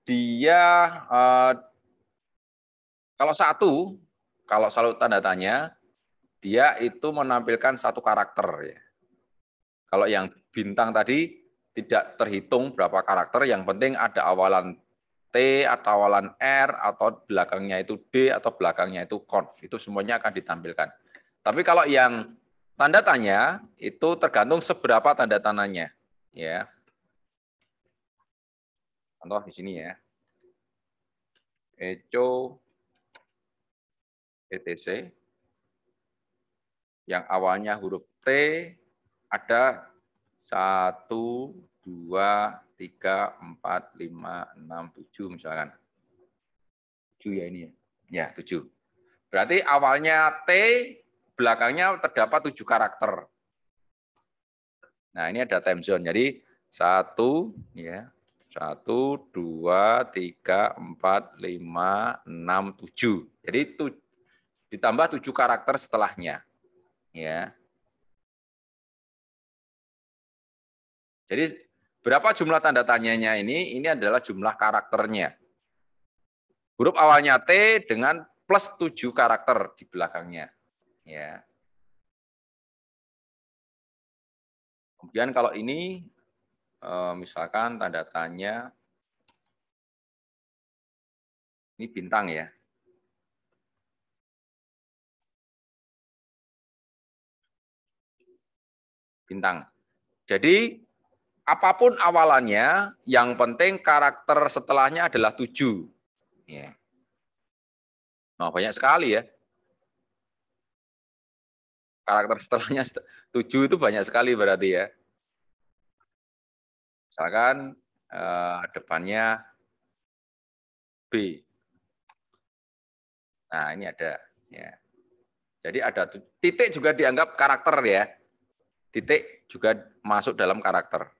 dia eh, kalau satu, kalau selalu tanda tanya, dia itu menampilkan satu karakter. Ya. Kalau yang bintang tadi tidak terhitung berapa karakter, yang penting ada awalan T atau awalan R atau belakangnya itu D atau belakangnya itu conf. Itu semuanya akan ditampilkan. Tapi kalau yang tanda tanya itu tergantung seberapa tanda tananya. Ya. Contoh di sini ya. Echo ETC yang awalnya huruf T ada 1, 2, 3, 4, 5, 6, 7 misalkan. 7 ya ini ya. Ya, 7. Berarti awalnya T, belakangnya terdapat 7 karakter. Nah, ini ada time zone. Jadi 1 ya, 1 2 3 4 5 6 7. Jadi ditambah tujuh karakter setelahnya. Ya. Jadi berapa jumlah tanda tanyanya ini? Ini adalah jumlah karakternya. Huruf awalnya T dengan plus tujuh karakter di belakangnya. Ya. Kemudian kalau ini eh, misalkan tanda tanya ini bintang ya. bintang. Jadi apapun awalannya, yang penting karakter setelahnya adalah tujuh. Ya. Nah, banyak sekali ya. Karakter setelahnya tujuh itu banyak sekali berarti ya. Misalkan eh, depannya B. Nah, ini ada. Ya. Jadi ada titik juga dianggap karakter ya titik juga masuk dalam karakter.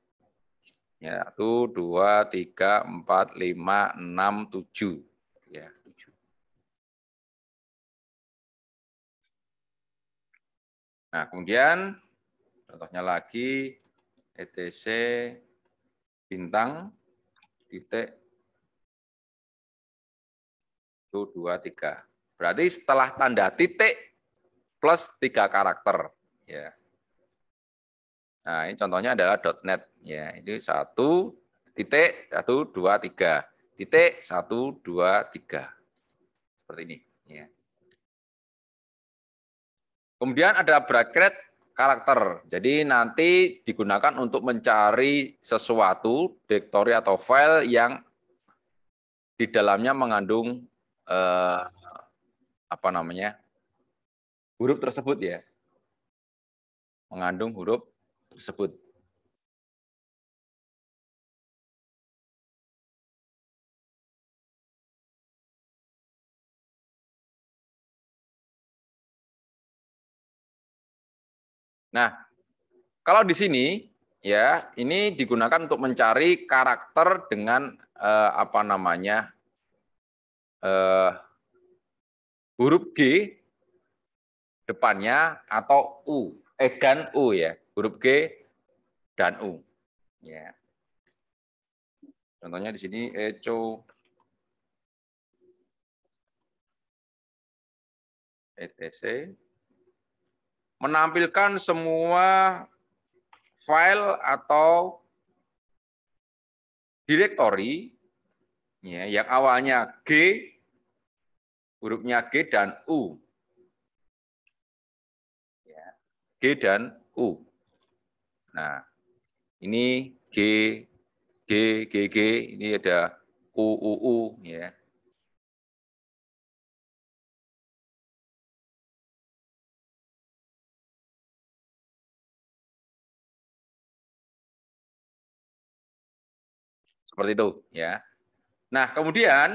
Ya, 1, 2, 3, 4, 5, 6, 7. Ya, 7. Nah, kemudian contohnya lagi ETC bintang titik 1, 2, 3. Berarti setelah tanda titik plus tiga karakter. Ya. Nah, ini contohnya adalah .net ya. Itu satu titik satu dua tiga titik satu dua tiga seperti ini. Ya. Kemudian ada bracket karakter. Jadi nanti digunakan untuk mencari sesuatu direktori atau file yang di dalamnya mengandung eh, apa namanya huruf tersebut ya, mengandung huruf tersebut. Nah, kalau di sini ya, ini digunakan untuk mencari karakter dengan eh, apa namanya? Eh, huruf G depannya atau U, eh dan U ya huruf G dan U. Ya. Contohnya di sini eco eh, etc menampilkan semua file atau direktori ya, yang awalnya G, hurufnya G dan U. Ya, G dan U. Nah, ini G, G, G, G, ini ada U, U, U, ya. Seperti itu, ya. Nah, kemudian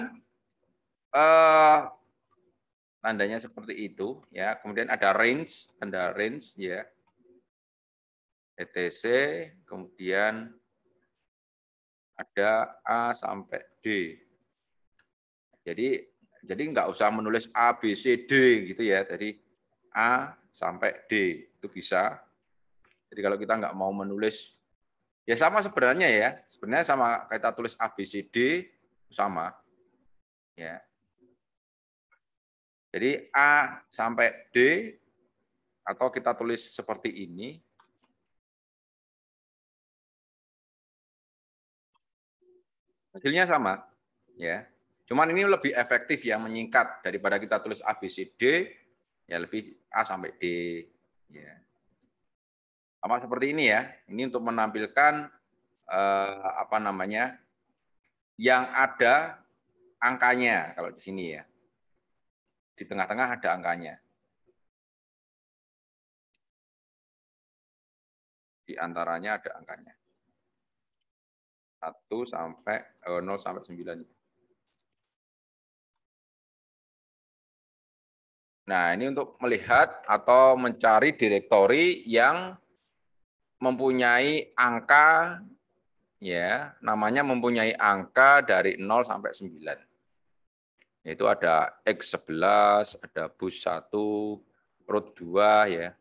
eh, tandanya seperti itu, ya. Kemudian ada range, tanda range, ya ETC, kemudian ada A sampai D. Jadi jadi nggak usah menulis A, B, C, D gitu ya. Jadi A sampai D itu bisa. Jadi kalau kita nggak mau menulis, ya sama sebenarnya ya. Sebenarnya sama kita tulis A, B, C, D, sama. Ya. Jadi A sampai D, atau kita tulis seperti ini, Hasilnya sama, ya. Cuman ini lebih efektif ya menyingkat daripada kita tulis A B C D ya lebih A sampai D ya. Sama seperti ini ya. Ini untuk menampilkan eh, apa namanya? yang ada angkanya kalau di sini ya. Di tengah-tengah ada angkanya. Di antaranya ada angkanya. 1 sampai eh, 0 sampai 9. Nah, ini untuk melihat atau mencari direktori yang mempunyai angka ya, namanya mempunyai angka dari 0 sampai 9. Itu ada X11, ada bus 1, root 2 ya.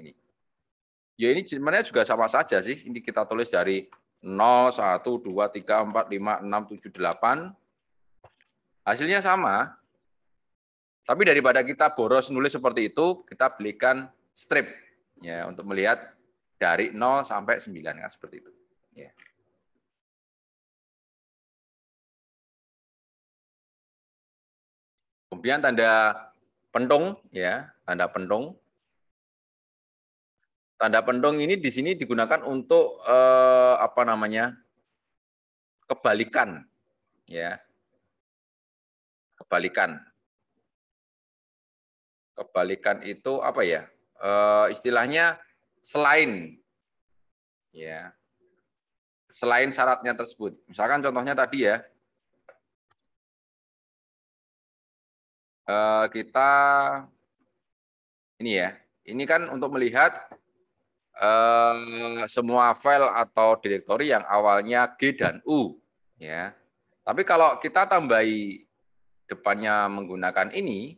Ini. Ya ini sebenarnya juga sama saja sih. Ini kita tulis dari 0, 1, 2, 3, 4, 5, 6, 7, 8. Hasilnya sama. Tapi daripada kita boros nulis seperti itu, kita belikan strip ya untuk melihat dari 0 sampai 9 kan seperti itu. Ya. Kemudian tanda pentung ya, tanda pentung Tanda pendong ini di sini digunakan untuk eh, apa namanya? kebalikan ya. Kebalikan. Kebalikan itu apa ya? Eh, istilahnya selain ya. Selain syaratnya tersebut. Misalkan contohnya tadi ya. Eh, kita ini ya. Ini kan untuk melihat eh, semua file atau direktori yang awalnya G dan U. Ya. Tapi kalau kita tambahi depannya menggunakan ini,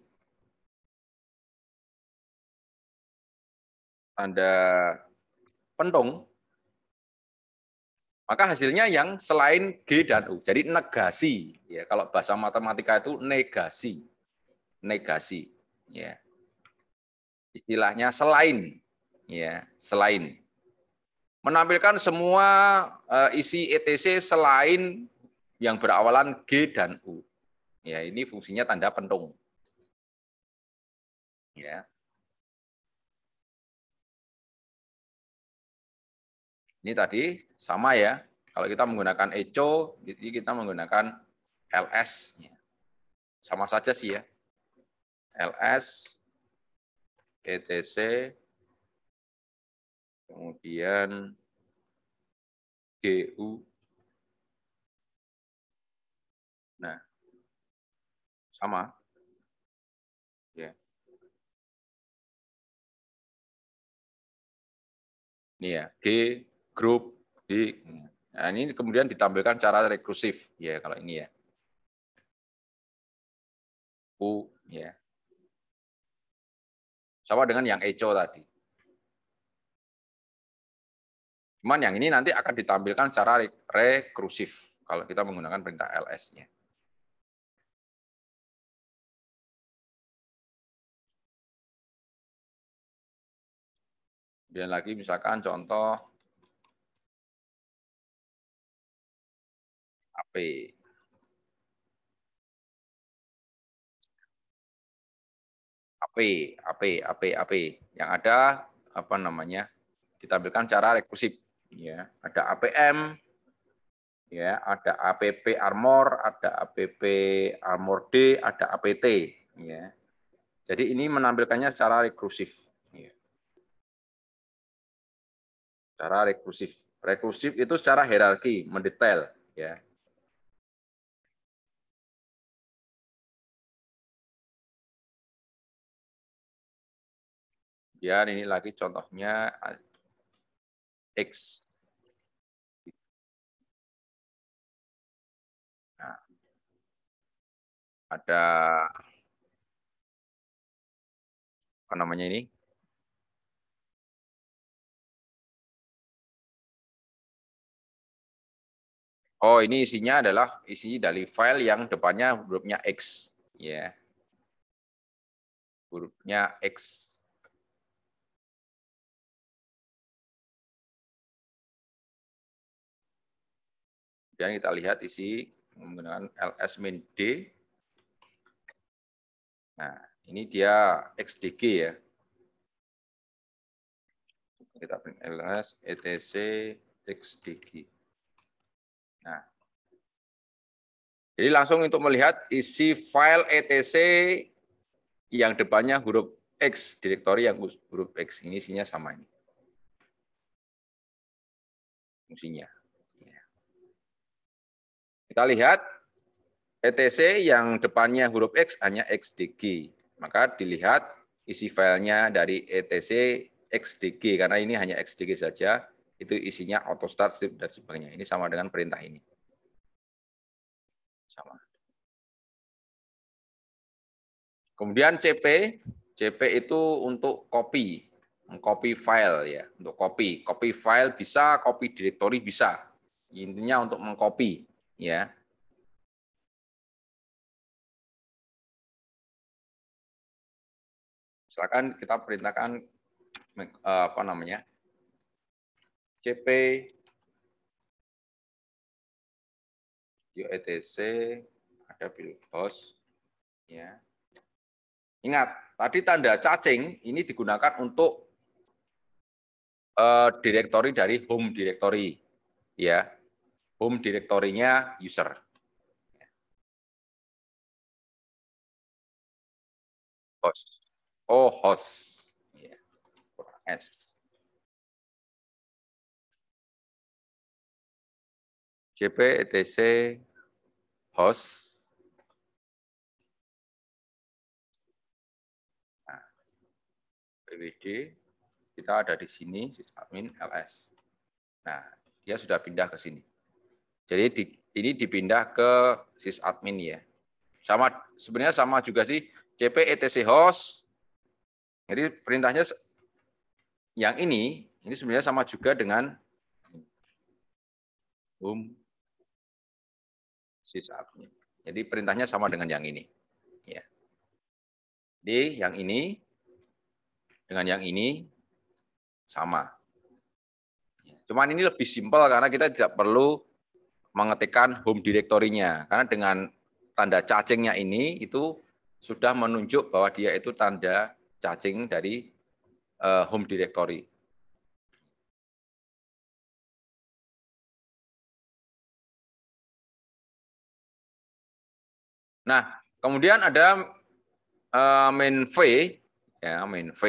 ada pentung, maka hasilnya yang selain G dan U. Jadi negasi. Ya, kalau bahasa matematika itu negasi. Negasi. Ya. Istilahnya selain ya selain menampilkan semua eh, isi ETC selain yang berawalan G dan U. Ya, ini fungsinya tanda pentung. Ya. Ini tadi sama ya. Kalau kita menggunakan echo jadi kita menggunakan LS. Sama saja sih ya. LS, ETC, kemudian GU. Nah, sama. Ya. Ini ya, G, grup, di, Nah, ini kemudian ditampilkan cara rekursif. Ya, kalau ini ya. U, ya. Sama dengan yang ECO tadi. Cuman yang ini nanti akan ditampilkan secara rekursif kalau kita menggunakan perintah ls-nya. Kemudian lagi misalkan contoh AP. AP, AP, AP, AP. Yang ada apa namanya? Ditampilkan secara rekursif ya ada APM ya ada APP Armor ada APP Armor D ada APT ya jadi ini menampilkannya secara rekursif. ya. secara rekursif rekursif itu secara hierarki mendetail ya Ya, ini lagi contohnya X. Nah, ada apa namanya ini? Oh, ini isinya adalah isi dari file yang depannya hurufnya X. Ya. Yeah. Hurufnya X. Kemudian kita lihat isi menggunakan ls min d. Nah, ini dia xdg ya. Kita print ls etc xdg. Nah, jadi langsung untuk melihat isi file etc yang depannya huruf X, direktori yang huruf X ini isinya sama ini. Fungsinya. Kita lihat ETC yang depannya huruf X hanya XDG. Maka dilihat isi filenya dari ETC XDG, karena ini hanya XDG saja, itu isinya auto start, strip, dan sebagainya. Ini sama dengan perintah ini. Sama. Kemudian CP, CP itu untuk copy, copy file ya, untuk copy. Copy file bisa, copy directory bisa. Intinya untuk mengcopy ya silakan kita perintahkan eh, apa namanya CP UETC ada build host ya ingat tadi tanda cacing ini digunakan untuk uh, direktori dari home directory ya home directory-nya user. Host. Oh, host. Iya. S. CP etc host nah, PWD kita ada di sini sysadmin ls. Nah, dia sudah pindah ke sini. Jadi di, ini dipindah ke sysadmin ya. Sama sebenarnya sama juga sih CP etc host. Jadi perintahnya yang ini ini sebenarnya sama juga dengan um sysadmin. Jadi perintahnya sama dengan yang ini. Ya. Jadi yang ini dengan yang ini sama. Ya. Cuman ini lebih simpel karena kita tidak perlu mengetikkan home directory-nya. Karena dengan tanda cacingnya ini itu sudah menunjuk bahwa dia itu tanda cacing dari eh, home directory. Nah, kemudian ada uh, main v ya main v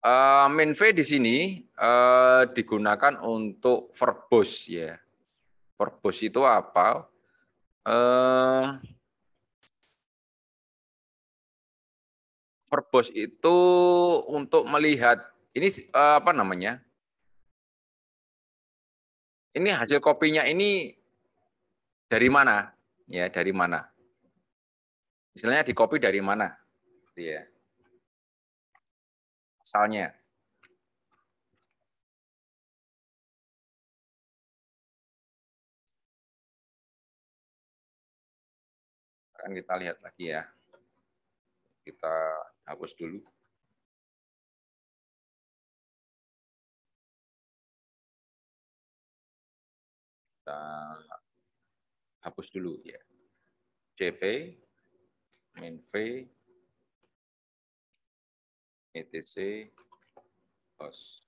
Eh, main V di sini eh, digunakan untuk verbos ya. Verbos itu apa? Eh, verbos itu untuk melihat ini apa namanya? Ini hasil kopinya ini dari mana? Ya, dari mana? Misalnya copy dari mana? Ya. Misalnya, akan kita lihat lagi ya. Kita hapus dulu. Kita hapus dulu ya. CP min V etc host.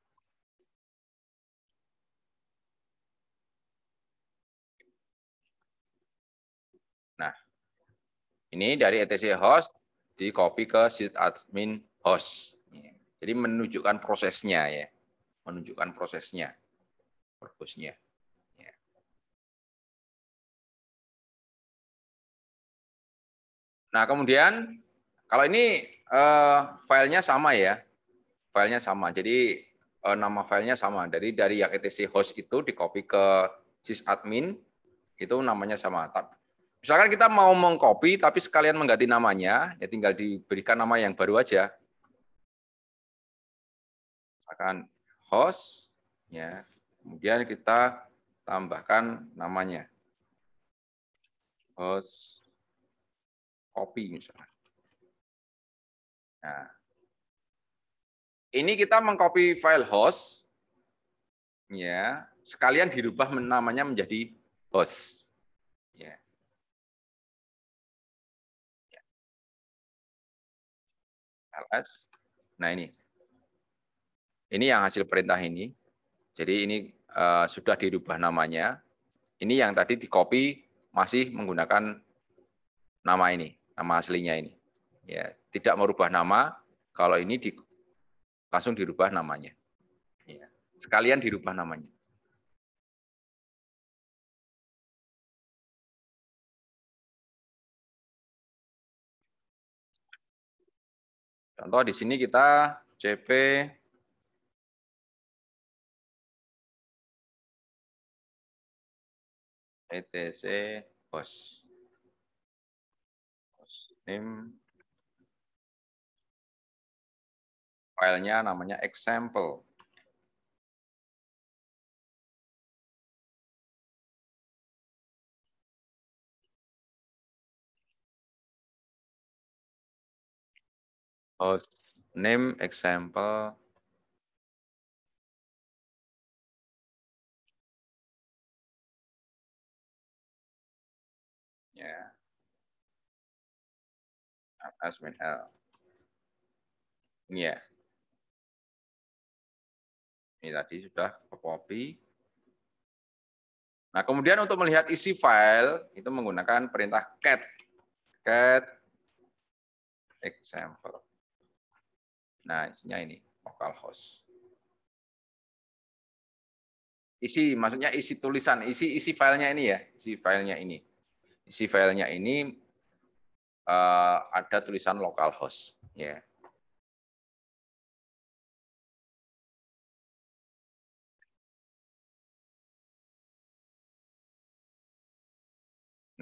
Nah, ini dari etc host di copy ke sheet admin host. Iya. Jadi menunjukkan prosesnya ya, menunjukkan prosesnya, purpose-nya. Iya. Nah, kemudian kalau ini Uh, filenya sama ya, filenya sama. Jadi uh, nama filenya sama. Jadi dari yang etc host itu di copy ke sysadmin itu namanya sama. Tapi Misalkan kita mau mengcopy tapi sekalian mengganti namanya, ya tinggal diberikan nama yang baru aja. Misalkan host, ya kemudian kita tambahkan namanya host copy misalnya. Nah, ini kita mengcopy file host, ya sekalian dirubah namanya menjadi host. Ya. Ya. ls. Nah ini, ini yang hasil perintah ini. Jadi ini uh, sudah dirubah namanya. Ini yang tadi di copy masih menggunakan nama ini, nama aslinya ini ya tidak merubah nama kalau ini di, langsung dirubah namanya ya. sekalian dirubah namanya contoh di sini kita CP ETC Bos, bos name Filenya namanya example. Host name example ya atas L. ya. Ini tadi sudah copy. Nah, kemudian untuk melihat isi file itu menggunakan perintah cat. Cat example. Nah, isinya ini localhost. Isi maksudnya isi tulisan, isi isi filenya ini ya, isi filenya ini. Isi filenya ini eh, ada tulisan localhost, ya. Yeah.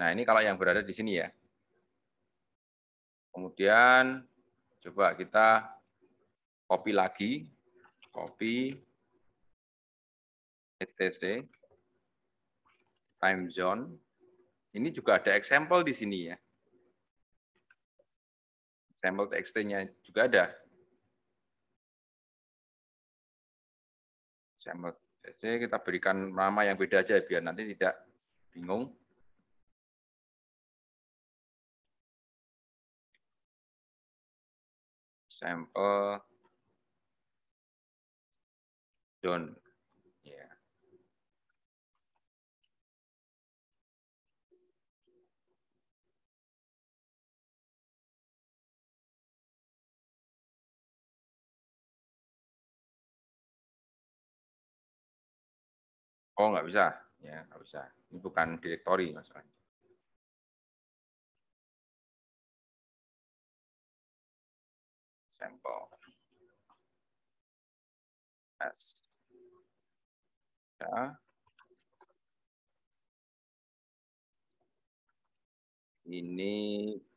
Nah, ini kalau yang berada di sini ya. Kemudian coba kita copy lagi, copy etc time zone. Ini juga ada example di sini ya. Example txt-nya juga ada. Example txt kita berikan nama yang beda aja biar nanti tidak bingung. sampel down ya Oh, nggak bisa. Ya, nggak bisa. Ini bukan direktori masalahnya. sampel. S. Ya. Ini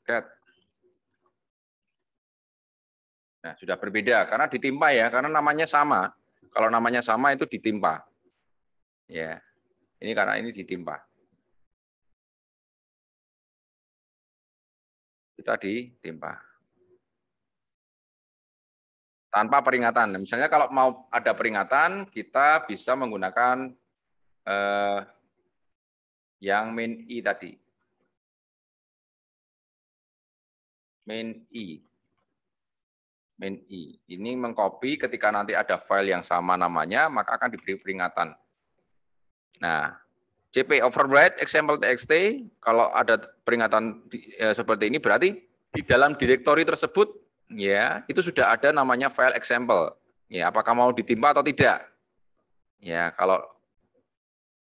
cat. Nah, sudah berbeda karena ditimpa ya, karena namanya sama. Kalau namanya sama itu ditimpa. Ya. Ini karena ini ditimpa. Kita ditimpa tanpa peringatan. Misalnya kalau mau ada peringatan, kita bisa menggunakan eh, yang min i tadi. Min i. Min i. Ini mengcopy ketika nanti ada file yang sama namanya, maka akan diberi peringatan. Nah, CP overwrite example txt kalau ada peringatan di, eh, seperti ini berarti di dalam direktori tersebut ya itu sudah ada namanya file example. Ya, apakah mau ditimpa atau tidak? Ya, kalau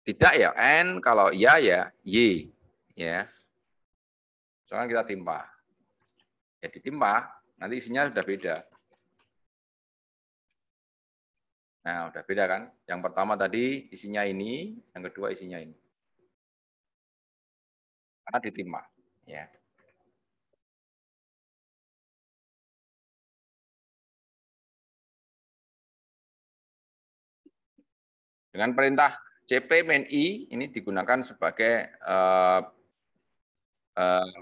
tidak ya n, kalau ya ya y. Ya. Sekarang kita timpa. Ya ditimpa, nanti isinya sudah beda. Nah, sudah beda kan? Yang pertama tadi isinya ini, yang kedua isinya ini. Karena ditimpa, ya. Dengan perintah CPMNI ini digunakan sebagai uh, uh,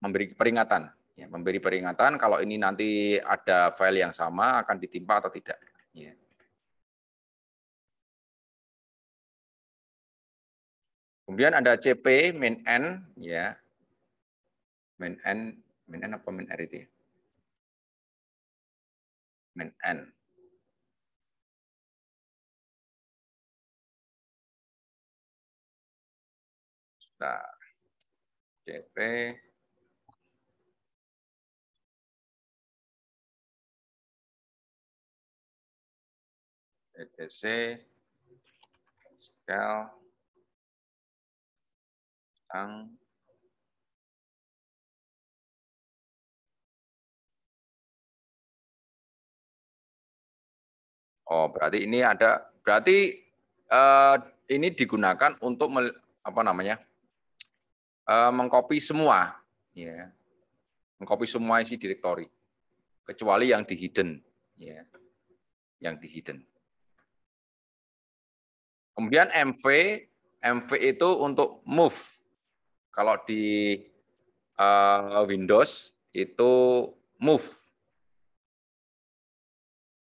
memberi peringatan, ya, memberi peringatan kalau ini nanti ada file yang sama akan ditimpa atau tidak. Ya. Kemudian ada CP min n ya. Min n min n apa min r itu? Ya? Min n. Bentar. CP etc scale ang, Oh, berarti ini ada berarti uh, ini digunakan untuk mel, apa namanya? Eh, mengcopy semua, ya, mengcopy semua isi direktori, kecuali yang di hidden, ya, yang di hidden. Kemudian MV, MV itu untuk move. Kalau di uh, Windows itu move.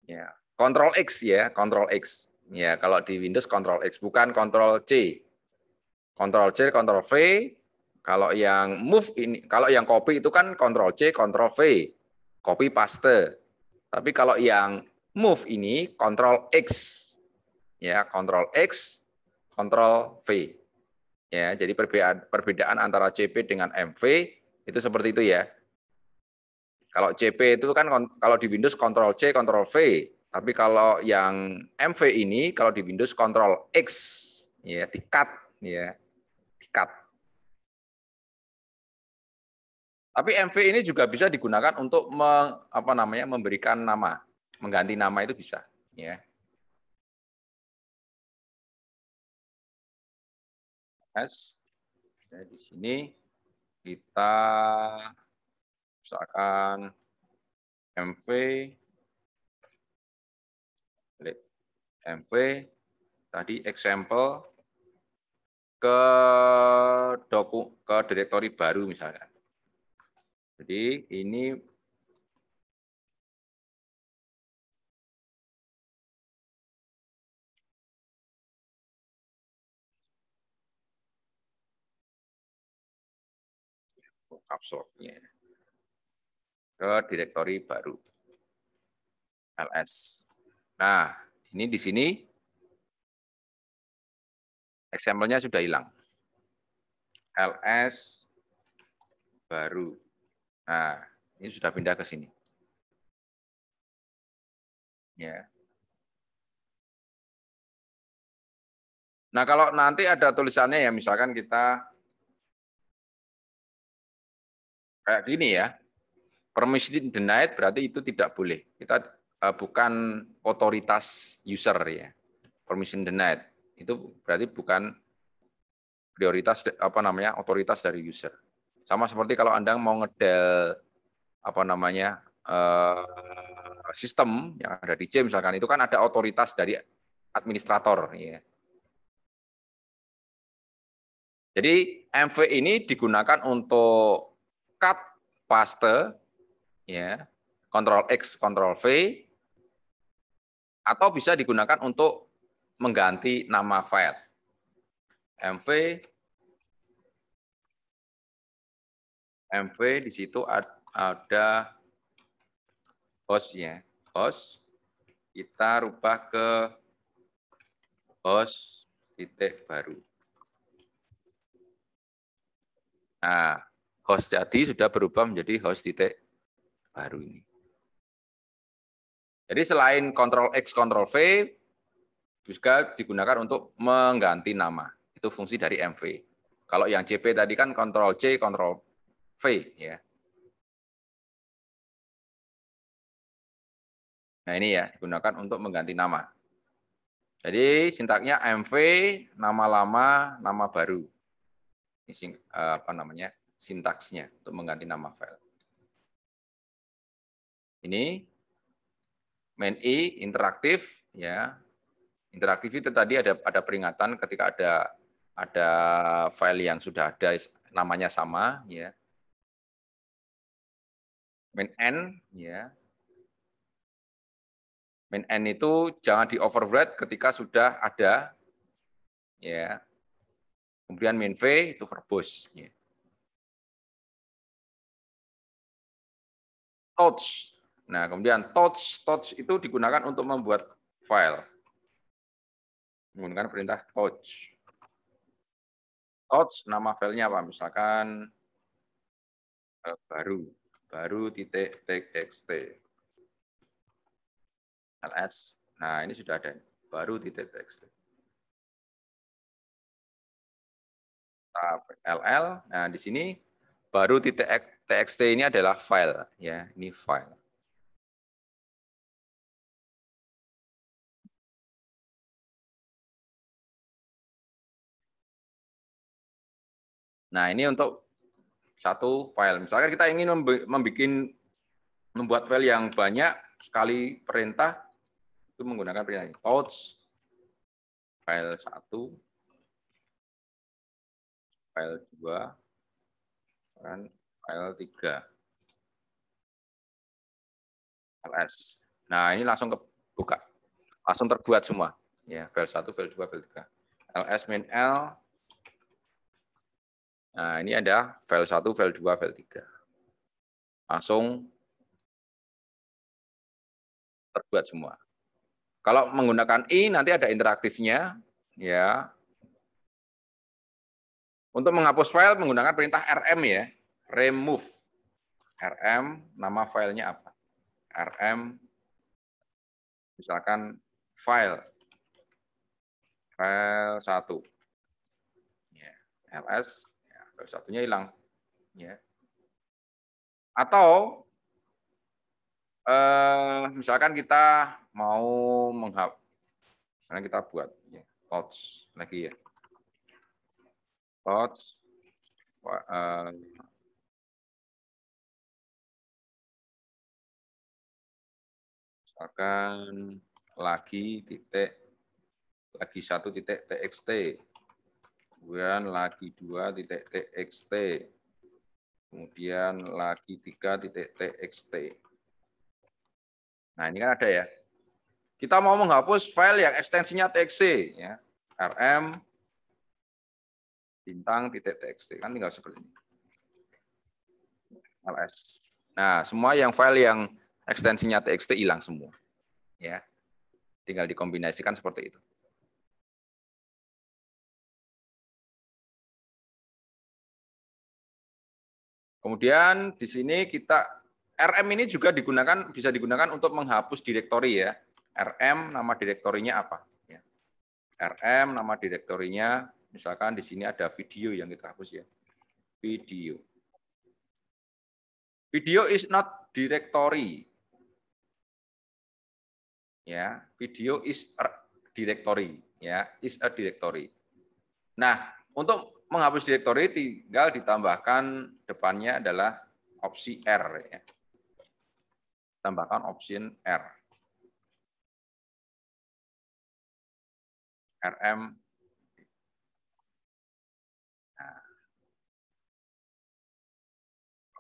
Ya, Control X ya, Control X. Ya, kalau di Windows Control X bukan Control C. Control C, Control V, kalau yang move ini, kalau yang copy itu kan Ctrl C, Ctrl V, copy paste. Tapi kalau yang move ini Ctrl X, ya Ctrl X, Ctrl V. Ya, jadi perbedaan perbedaan antara CP dengan MV itu seperti itu ya. Kalau CP itu kan kalau di Windows Ctrl C, Ctrl V. Tapi kalau yang MV ini kalau di Windows Ctrl X ya, di cut ya. Tapi MV ini juga bisa digunakan untuk meng, apa namanya memberikan nama, mengganti nama itu bisa, ya. Yes. Jadi di sini kita usahakan MV MV tadi example ke doku ke direktori baru misalnya jadi ini absorbnya ke direktori baru LS. Nah, ini di sini eksampelnya sudah hilang. LS baru Nah, ini sudah pindah ke sini. Ya. Nah, kalau nanti ada tulisannya ya, misalkan kita kayak gini ya, permission denied berarti itu tidak boleh. Kita eh, bukan otoritas user ya. Permission denied itu berarti bukan prioritas apa namanya otoritas dari user. Sama seperti kalau Anda mau ngedel apa namanya uh, sistem yang ada di C misalkan itu kan ada otoritas dari administrator ya. Jadi MV ini digunakan untuk cut paste ya, Control X, Control V atau bisa digunakan untuk mengganti nama file. MV MV di situ ada hostnya. Host kita rubah ke host titik baru. Nah, host tadi sudah berubah menjadi host titik baru ini. Jadi selain kontrol X, kontrol V, juga digunakan untuk mengganti nama. Itu fungsi dari MV. Kalau yang CP tadi kan kontrol C, kontrol V ya. Nah ini ya digunakan untuk mengganti nama. Jadi sintaknya MV nama lama nama baru. Ini eh, apa namanya sintaksnya untuk mengganti nama file. Ini main i interaktif ya. Interaktif itu tadi ada ada peringatan ketika ada ada file yang sudah ada namanya sama ya Min N ya. Min N itu jangan di overwrite ketika sudah ada ya. Kemudian min V itu verbose ya. Touch. Nah, kemudian touch touch itu digunakan untuk membuat file. Menggunakan perintah touch. Touch nama filenya apa? Misalkan eh, baru baru titik txt ls. Nah, ini sudah ada. Baru titik txt. ll. Nah, di sini baru titik txt ini adalah file ya, ini file. Nah, ini untuk satu file. Misalkan kita ingin membuat membuat file yang banyak sekali perintah itu menggunakan perintah touch file 1 file 2 dan file 3 ls. Nah, ini langsung kebuka. Langsung terbuat semua. Ya, file 1, file 2, file 3. ls l Nah, ini ada file 1, file 2, file 3. Langsung terbuat semua. Kalau menggunakan i nanti ada interaktifnya ya. Untuk menghapus file menggunakan perintah rm ya, remove. rm nama filenya apa? rm misalkan file file 1. Ya, ls satunya hilang. Ya. Atau eh, misalkan kita mau menghap, misalnya kita buat ya, touch lagi ya, touch eh, misalkan lagi titik lagi satu titik txt Kemudian lagi dua titik txt. Kemudian lagi tiga titik txt. Nah ini kan ada ya. Kita mau menghapus file yang ekstensinya txt. Ya. rm bintang titik txt. Kan tinggal seperti ini. ls. Nah semua yang file yang ekstensinya txt hilang semua. ya Tinggal dikombinasikan seperti itu. Kemudian di sini kita RM ini juga digunakan bisa digunakan untuk menghapus direktori ya. RM nama direktorinya apa? Ya. RM nama direktorinya misalkan di sini ada video yang kita hapus ya. Video. Video is not directory. Ya, video is a directory ya, is a directory. Nah, untuk menghapus direktori tinggal ditambahkan depannya adalah opsi R. Ya. Tambahkan opsi R. RM. Nah.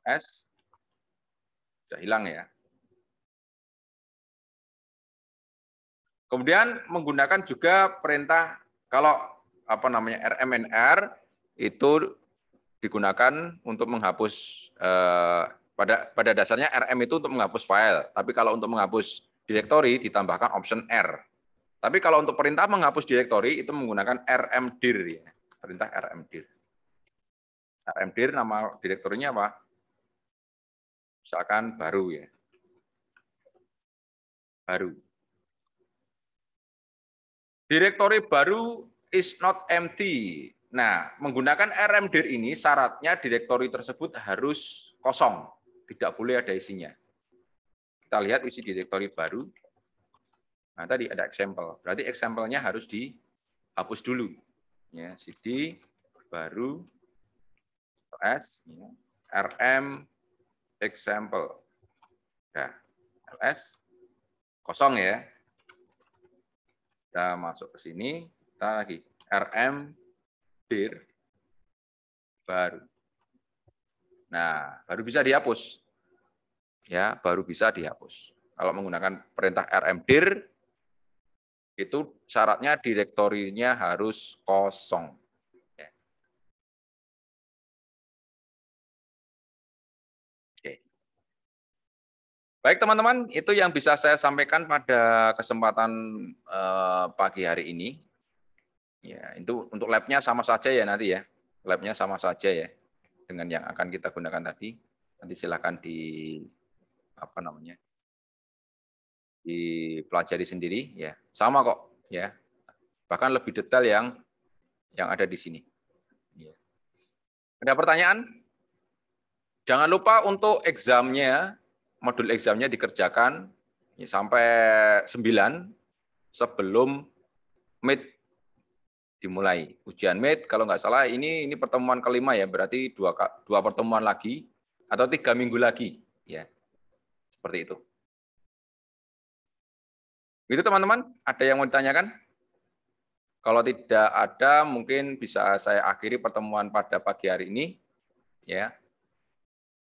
S. Sudah hilang ya. Kemudian menggunakan juga perintah kalau apa namanya RMNR itu digunakan untuk menghapus eh, pada pada dasarnya RM itu untuk menghapus file, tapi kalau untuk menghapus direktori ditambahkan option R. Tapi kalau untuk perintah menghapus direktori itu menggunakan rmdir ya. Perintah rmdir. Rmdir nama direktorinya apa? Misalkan baru ya. Baru. Direktori baru is not empty. Nah, menggunakan RMDIR ini syaratnya direktori tersebut harus kosong, tidak boleh ada isinya. Kita lihat isi direktori baru. Nah, tadi ada example. Berarti example-nya harus dihapus dulu. Ya, CD baru S ya. RM example. ya nah, LS kosong ya. Kita masuk ke sini, kita lagi RM dir baru. Nah, baru bisa dihapus. Ya, baru bisa dihapus. Kalau menggunakan perintah rmdir itu syaratnya direktorinya harus kosong. Ya. Baik teman-teman, itu yang bisa saya sampaikan pada kesempatan eh, pagi hari ini. Ya, itu untuk labnya sama saja ya nanti ya. Labnya sama saja ya dengan yang akan kita gunakan tadi. Nanti silakan di apa namanya dipelajari sendiri ya sama kok ya bahkan lebih detail yang yang ada di sini ya. ada pertanyaan jangan lupa untuk examnya modul examnya dikerjakan ya sampai 9 sebelum mid dimulai ujian med kalau nggak salah ini ini pertemuan kelima ya berarti dua dua pertemuan lagi atau tiga minggu lagi ya seperti itu itu teman-teman ada yang mau ditanyakan kalau tidak ada mungkin bisa saya akhiri pertemuan pada pagi hari ini ya